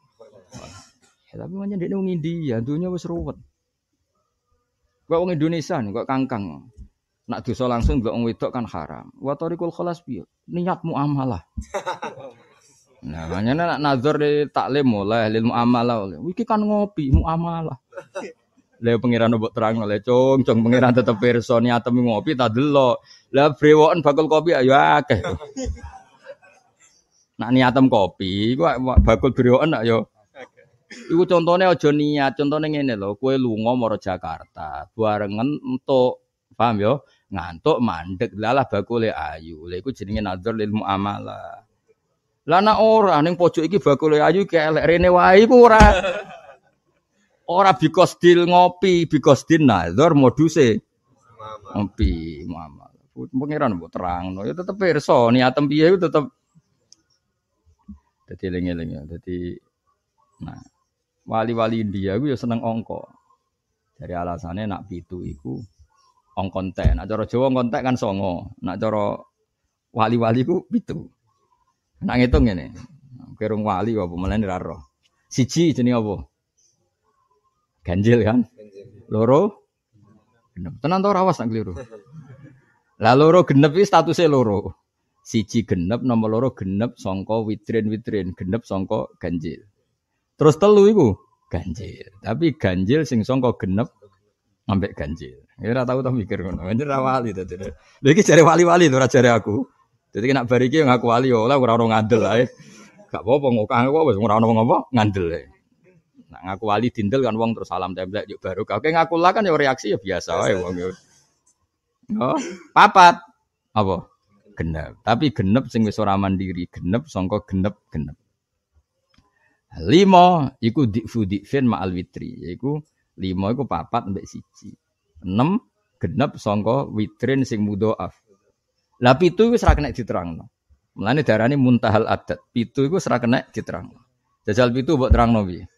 Ya, tapi macam dia nungi dia, dunia wes ruwet. Gua orang Indonesia nih, gua kangkang. Nak dosa langsung gua orang wedok kan haram. Watorikul kholas bi, niatmu amalah. Nah, Hanya nak nazar di taklim mulai lil muamalah oleh. Wiki kan ngopi muamalah. Lewat pangeran mbok terang oleh cong cong pangeran tetep pirsa niatemi ngopi tak delok. Lewat brewoken bakul kopi ayo akeh. Nak niatam kopi, gua bakul brewoken ayo. yo Iku contohnya ojo niat, contohnya ngene lho, kue lunga moro Jakarta, barengan entuk, paham yo? Ya? Ngantuk mandek lalah bakule ayu. Lha iku jenenge nazar lil muamala. Lah nek ora ning pojok iki bakule ayu kelek rene wae iku ora. Ora bikos dil ngopi, bikos dil nazar moduse. Ngopi muamala. Pengiran mbok terangno, ya tetep pirsa niat piye tetep dadi lengi-lengi, ya, dadi nah wali-wali India gue ya seneng ongko. Dari alasannya nak pitu iku ongkon teh. Nak cara Jawa ongkon kan songo. Nak cara wali-wali ku pitu. Nak ngitung ini. Kerung wali apa malah ra Siji jenis apa? Ganjil kan? Loro genep. Tenan tau rawas nak keliru. Lah loro genep iki statusnya loro. Siji genep nomor loro genep songko, witrin-witrin, genep songko ganjil. Terus telu iku ganjil. Tapi ganjil sing sangka genep ambek ganjil. Ya ora tau mikir ngono. Ganjil ra wali to. Lha iki jare wali-wali to ora jare aku. Jadi kena bariki yang aku wali oleh ya ora ono ngandel ae. Gak apa-apa ngokah kok wis ora ono apa ngandel ae. Nah, ngaku wali dindel kan wong terus salam templek yuk baru. Oke ngaku lah kan ya reaksi ya biasa ae wong yo. Ya. Oh, papat. Apa? Genep. Tapi genep sing wis ora mandiri, genep sangka genep genep. Lima iku dikfu dikfin ma'al witri, yaiku lima iku papat mbek siji. Enam genep songko witrin sing mudhoaf. Lah pitu iku serak kena diterangno. Mulane darane muntahal adat. Pitu iku serak kena diterangno. Jajal pitu buat terangno piye?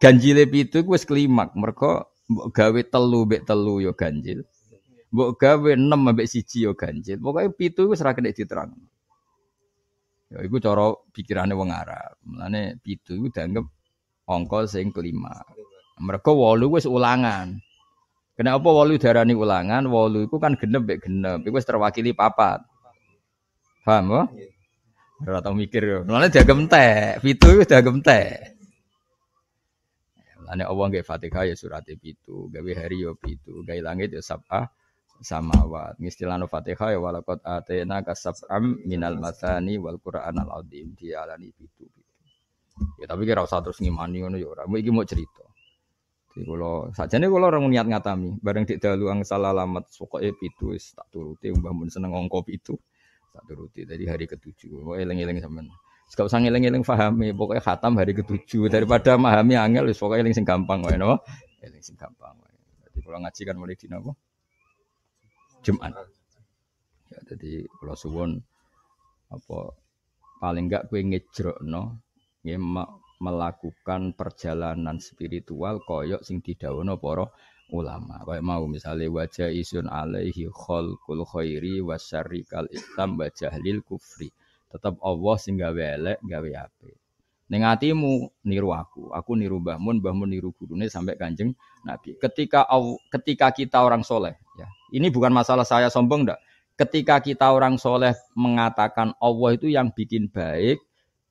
Ganjile pitu iku wis klimak, mergo mbok gawe telu mbek telu yo ya ganjil. Mbok gawe enam mbek siji yo ya ganjil. Pokoke pitu iku serak kena diterangno. Ya iku cara pikirane wong Arab. Mulane pitu iku dianggap angka sing kelima. Mereka wolu wis ulangan. Kenapa wolu darani ulangan? Wolu iku kan genep mek genep. Iku wis terwakili papat. Paham ya? Ora tau mikir yo. Mulane dianggap entek. Pitu iku dianggap entek. Mulane Allah nggih Fatihah ya surat pitu, gawe hari yo ya pitu, gawe langit ya sabah samawat. Ngistilahno Fatihah ya walakot atena am minal matani wal Qur'anal azim alani itu Ya tapi kira usah terus ngimani ngono ya ora. Iki mau cerita. Jadi kalau saja nih kalau orang niat ngatami, bareng tidak dalu salah alamat suka e pitu, tak turuti mbah pun seneng ngongkop itu tak turuti dari hari ketujuh. mau eleng eleng sama sekarang sang eleng eleng fahami, pokoknya khatam hari ketujuh daripada mahami angel, pokoknya eleng sing gampang, wae no, eleng sing gampang. Jadi kalau ngaji kan mulai di nopo. Jumat. Ya, jadi kalau suwon apa paling enggak kue ngejrokno ya melakukan perjalanan spiritual koyok sing didawono poro ulama. Kayak mau misalnya wajah isun alaihi khalqul khairi wasyarri kal islam wajah lil kufri. Tetap Allah sing gawe elek, gawe apik. Ning atimu niru aku, aku niru bahmun, bahmun niru gurune sampai kanjeng Nabi. Ketika ketika kita orang soleh, ya. ini bukan masalah saya sombong ndak. Ketika kita orang soleh mengatakan Allah itu yang bikin baik,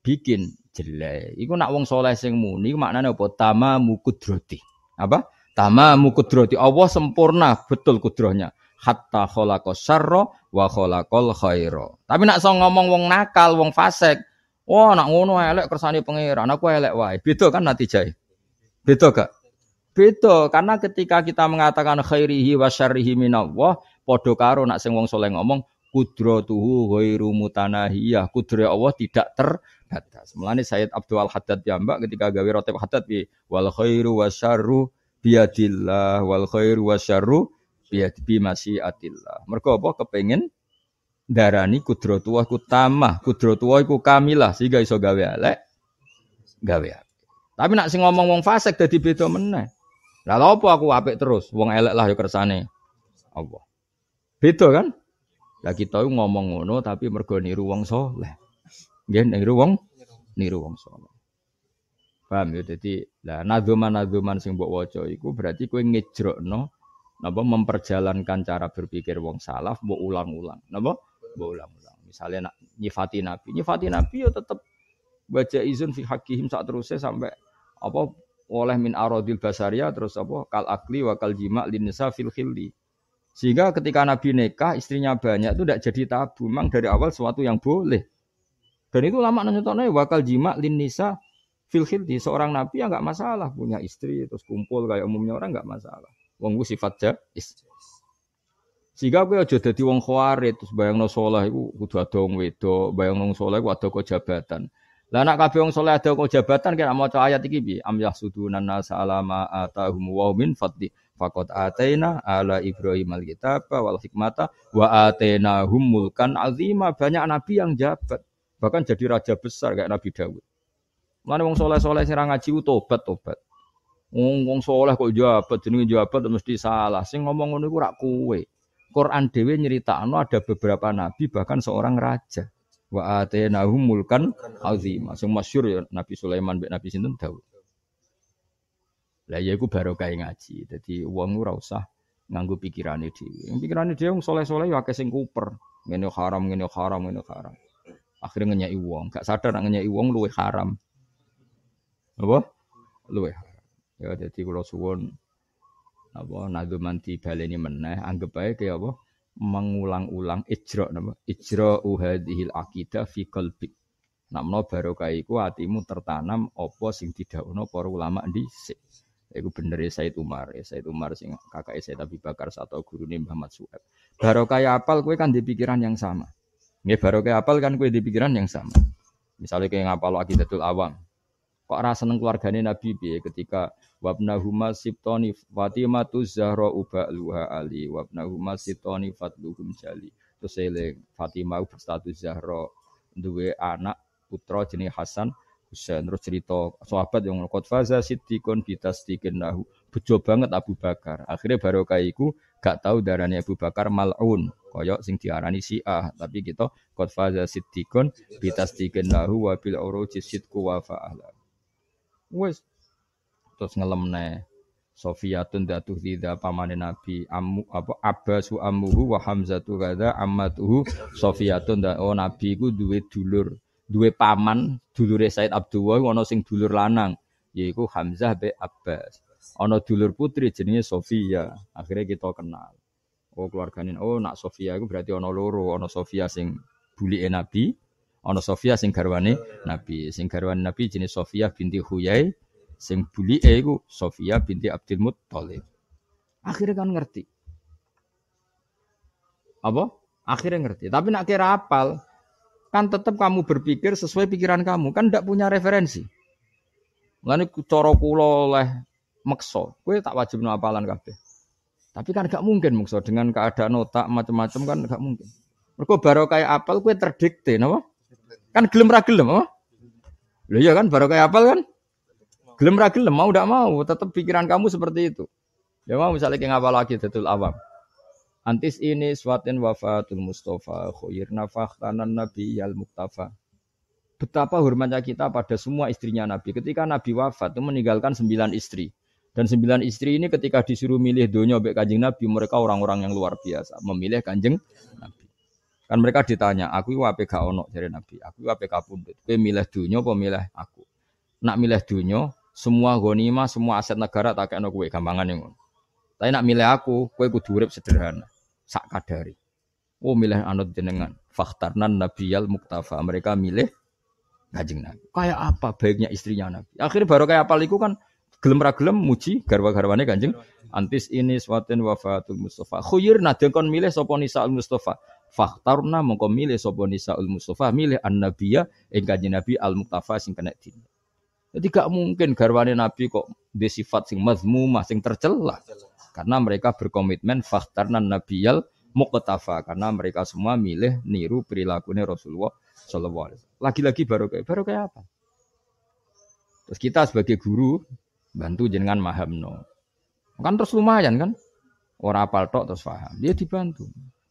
bikin jelek. Iku nak wong soleh sing muni maknanya apa? Tama mukudroti. Apa? Tama mukudroti. Allah sempurna betul kudrohnya. Hatta kholaqa syarra wa kholakol khairo. Tapi nak so ngomong wong nakal, wong fasik, Wah, nak ngono elek kersane pangeran, aku elek wae. Beda kan natijae. Beda gak? Beda karena ketika kita mengatakan khairihi wa syarrihi minallah, padha karo nak sing wong soleh ngomong kudratuhu ghairu mutanahiyah. Kudrat Allah tidak terbatas. Mulane Sayyid Abdul Haddad ya Mbak ketika gawe rotep Haddad bi wal khairu wa syarru biadillah wal khairu wa syarru biad bi masyiatillah. Mergo apa kepengin darani kudratuwa ku tamah, kudratuwa iku kamilah sehingga iso gawe elek, gawe Tapi nak sing ngomong wong fasik dadi beda meneh. Lah lha apa aku ape terus, wong elek lah yo kersane Allah. Beda kan? Lah kita ngomong ngono tapi mergo niru wong saleh. Nggih niru wong niru wong saleh. Paham ya? Jadi lah nadzuman-nadzuman sing mbok waca iku berarti kowe ngejrokno napa memperjalankan cara berpikir wong salaf mbok ulang-ulang. Napa? berulang ulang Misalnya nak nyifati Nabi, nyifati Nabi yo ya tetap baca izun fi hakihim saat terusnya sampai apa oleh min arodil basaria terus apa kal akli wa kal jima linsa fil khilli. Sehingga ketika Nabi nikah istrinya banyak itu tidak jadi tabu. Memang dari awal sesuatu yang boleh. Dan itu lama nanya wakal jima linsa fil khildi. Seorang Nabi yang nggak masalah punya istri terus kumpul kayak umumnya orang nggak masalah. Wong sifat istri. Sehingga aku aja ya jadi wong khawarit terus no sholah itu kudu ada wong wedo, bayang no sholah itu ada kok jabatan. Lah nak kabeh wong saleh ada kok jabatan kira maca ayat iki piye? Am yahsudunan nasa ala ma atahum wa min fadli faqad ataina ala Ibrahim alkitab wal hikmata wa ataina hum mulkan azima. Banyak nabi yang jabat, bahkan jadi raja besar kayak Nabi Dawud. Mana wong soleh-soleh sing ngaji ku tobat tobat. Wong wong soleh kok jabat jenenge jabat mesti salah. Sing ngomong ngono iku rak kowe. Quran nyerita anu ada beberapa nabi bahkan seorang raja. Wa atainahum mulkan azima. Sing masyhur ya Nabi Sulaiman bin Nabi sinten Daud. Lah ya iku kaya ngaji. Jadi uang ora usah nganggo pikiran dhewe. Yang pikirane dhewe wong soleh-soleh ya akeh sing kuper. Ngene haram, ngene haram, ngene haram. Akhirnya ngenyai uang gak sadar nak ngenyai uang luwe haram. Apa? Luwe haram. Ya jadi kula suwon apa nadzuman baleni meneh anggap ae kaya apa mengulang-ulang ijra napa ijra uhadhil akita fi qalbi namno barokah iku atimu tertanam apa sing didhawuhna para ulama dhisik Iku bener ya Said Umar, ya Said Umar sing kakak Said Abi Bakar satu guru nih Muhammad Suhaib. Barokah apal kue kan di pikiran yang sama. nggih barokah apal kan kue di pikiran yang sama. Misalnya kayak ngapal akidatul awam, kok rasa seneng keluargane Nabi piye ketika huma sibtoni Fatimah tu Zahro uba luha ali huma sibtoni fatluhum jali terus Fatima Fatimah berstatus Zahro duwe anak putra jenis Hasan Husain terus cerita sahabat yang ngelakot faza siddiqun bitastiqin nahu bejo banget Abu Bakar akhirnya baru iku gak tahu darahnya Abu Bakar mal'un koyok sing diarani ah tapi kita kotfaza sitikon siddiqun bitastiqin nahu wabil bil sitku wafa wa wes terus ngelem Sofia Sofiyatun datuh tidak pamane Nabi amu apa Abbasu amuhu wa Hamzatu kada ammatuhu Sofiyatun da oh Nabi ku duwe dulur duwe paman dulure Said Abdullah ana sing dulur lanang yaiku Hamzah be Abbas ana dulur putri jenenge Sofia akhirnya kita kenal oh keluargane oh nak Sofia iku berarti ana loro ana Sofia sing bulike Nabi ono Sofia sing garwane Nabi. Sing garwane Nabi jenis Sofia binti Huyai, sing buli ego Sofia binti Abdul Muttalib. Akhirnya kan ngerti. Apa? Akhirnya ngerti. Tapi nak kira apal, kan tetap kamu berpikir sesuai pikiran kamu, kan ndak punya referensi. Lalu cara kula oleh meksa, kowe tak wajibno apalan kabeh. Tapi kan gak mungkin meksa dengan keadaan otak macam-macam kan gak mungkin. Mergo baru kayak apal kowe terdikte napa? Kan gelem ra gelem, oh? Loh ya kan baru kayak apal kan? Gelem ra gelem, mau tidak mau, tetap pikiran kamu seperti itu. Ya mau misalnya kayak ngapa lagi tetul awam. Antis ini swatin wafatul Mustafa khair nafah tanan nabi yal muktafa. Betapa hormatnya kita pada semua istrinya Nabi. Ketika Nabi wafat itu meninggalkan sembilan istri. Dan sembilan istri ini ketika disuruh milih donya baik kanjeng Nabi, mereka orang-orang yang luar biasa. Memilih kanjeng Nabi. Kan mereka ditanya, aku wa apa gak ono dari Nabi. Aku iku apa kapundhut. Kowe milih dunia, apa milih aku? Nak milih dunyo, semua gonima semua aset negara tak kena kowe gampangan ono. Tapi nak milih aku, kue kudu urip sederhana, sak kadari. Oh milih anut jenengan. Nabi nabiyal muktafa. Mereka milih gajing Nabi. Kayak apa baiknya istrinya Nabi. Akhirnya baru kayak apa liku kan gelem ra gelem muji garwa-garwane kanjeng antis ini swatin wafatul mustafa, khuyir nadeng kon milih sapa nisa al Fakhtarna mongko milih sapa nisaul mustofa milih annabiyya ing kanjeng Nabi al muktafa sing kena din. Jadi gak mungkin garwane Nabi kok duwe sifat sing mazmumah sing tercela. Karena mereka berkomitmen fakhtarna nabiyal muktafa karena mereka semua milih niru perilakunya Rasulullah sallallahu alaihi wasallam. Lagi-lagi baru Barokah baru kayak apa? Terus kita sebagai guru bantu jenengan mahamno. Kan terus lumayan kan? Orang apal tok terus paham. Dia dibantu.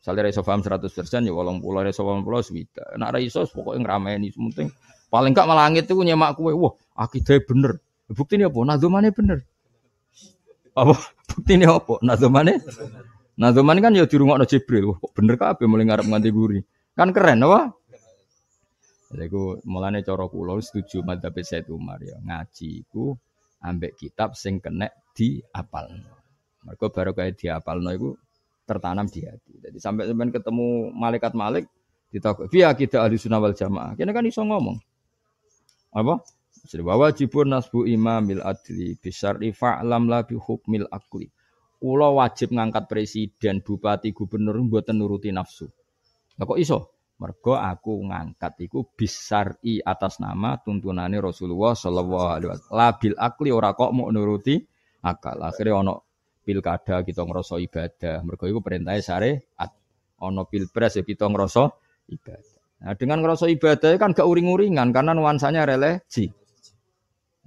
Misalnya Raiso Faham 100% ya pulau Raiso Faham pulau ya suwita. Nek Raiso pokoknya ngeramain ini semuanya. paling gak malah itu nyemak kue. Wah, akidah bener. Bukti ini apa? Nadomane bener. Apa? Bukti ini apa? Nadomane? Nadomane kan ya dirungokno Jibril. Wah, bener bener apa mulai ngarep nganti guri. Kan keren apa? Jadi aku mulane coro pulau setuju madzhab itu Umar ya. Ngaji aku, ambek kitab sing di apal? Mereka baru kayak di apal, itu tertanam di hati. Jadi sampai sampai ketemu malaikat Malik ditakut via kita ahli sunnah wal jamaah. Kini kan iso ngomong. Apa? Jadi wajibun nasbu imamil adli bisyar'i fa'lam la hub mil akli. Kula wajib ngangkat presiden, bupati, gubernur buat nuruti nafsu. Nah, kok iso? Mergo aku ngangkat iku bisari atas nama tuntunannya Rasulullah sallallahu alaihi wasallam. Labil akli ora kok mau nuruti akal. Akhirnya ono pilkada kita ngerasa ibadah. Mergo iku perintahe syariat. ono pilpres ya kita ngerasa ibadah. Nah, dengan ngerasa ibadah kan gak uring-uringan karena nuansanya religi. Nah,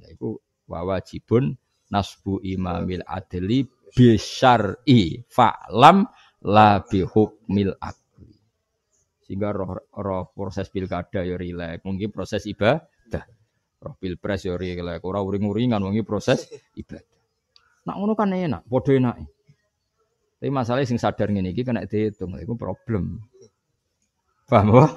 ya itu wajibun nasbu imamil adli bisyari fa'lam la bihukmil akli. Sehingga roh, roh proses pilkada ya rilek, mungkin proses ibadah. Roh pilpres ya rilek, ora uring-uringan mungkin proses ibadah. Nak ngono kan enak, padha enak. Tapi masalahnya sing sadar ngene iki kena dihitung, iku problem. Paham wah?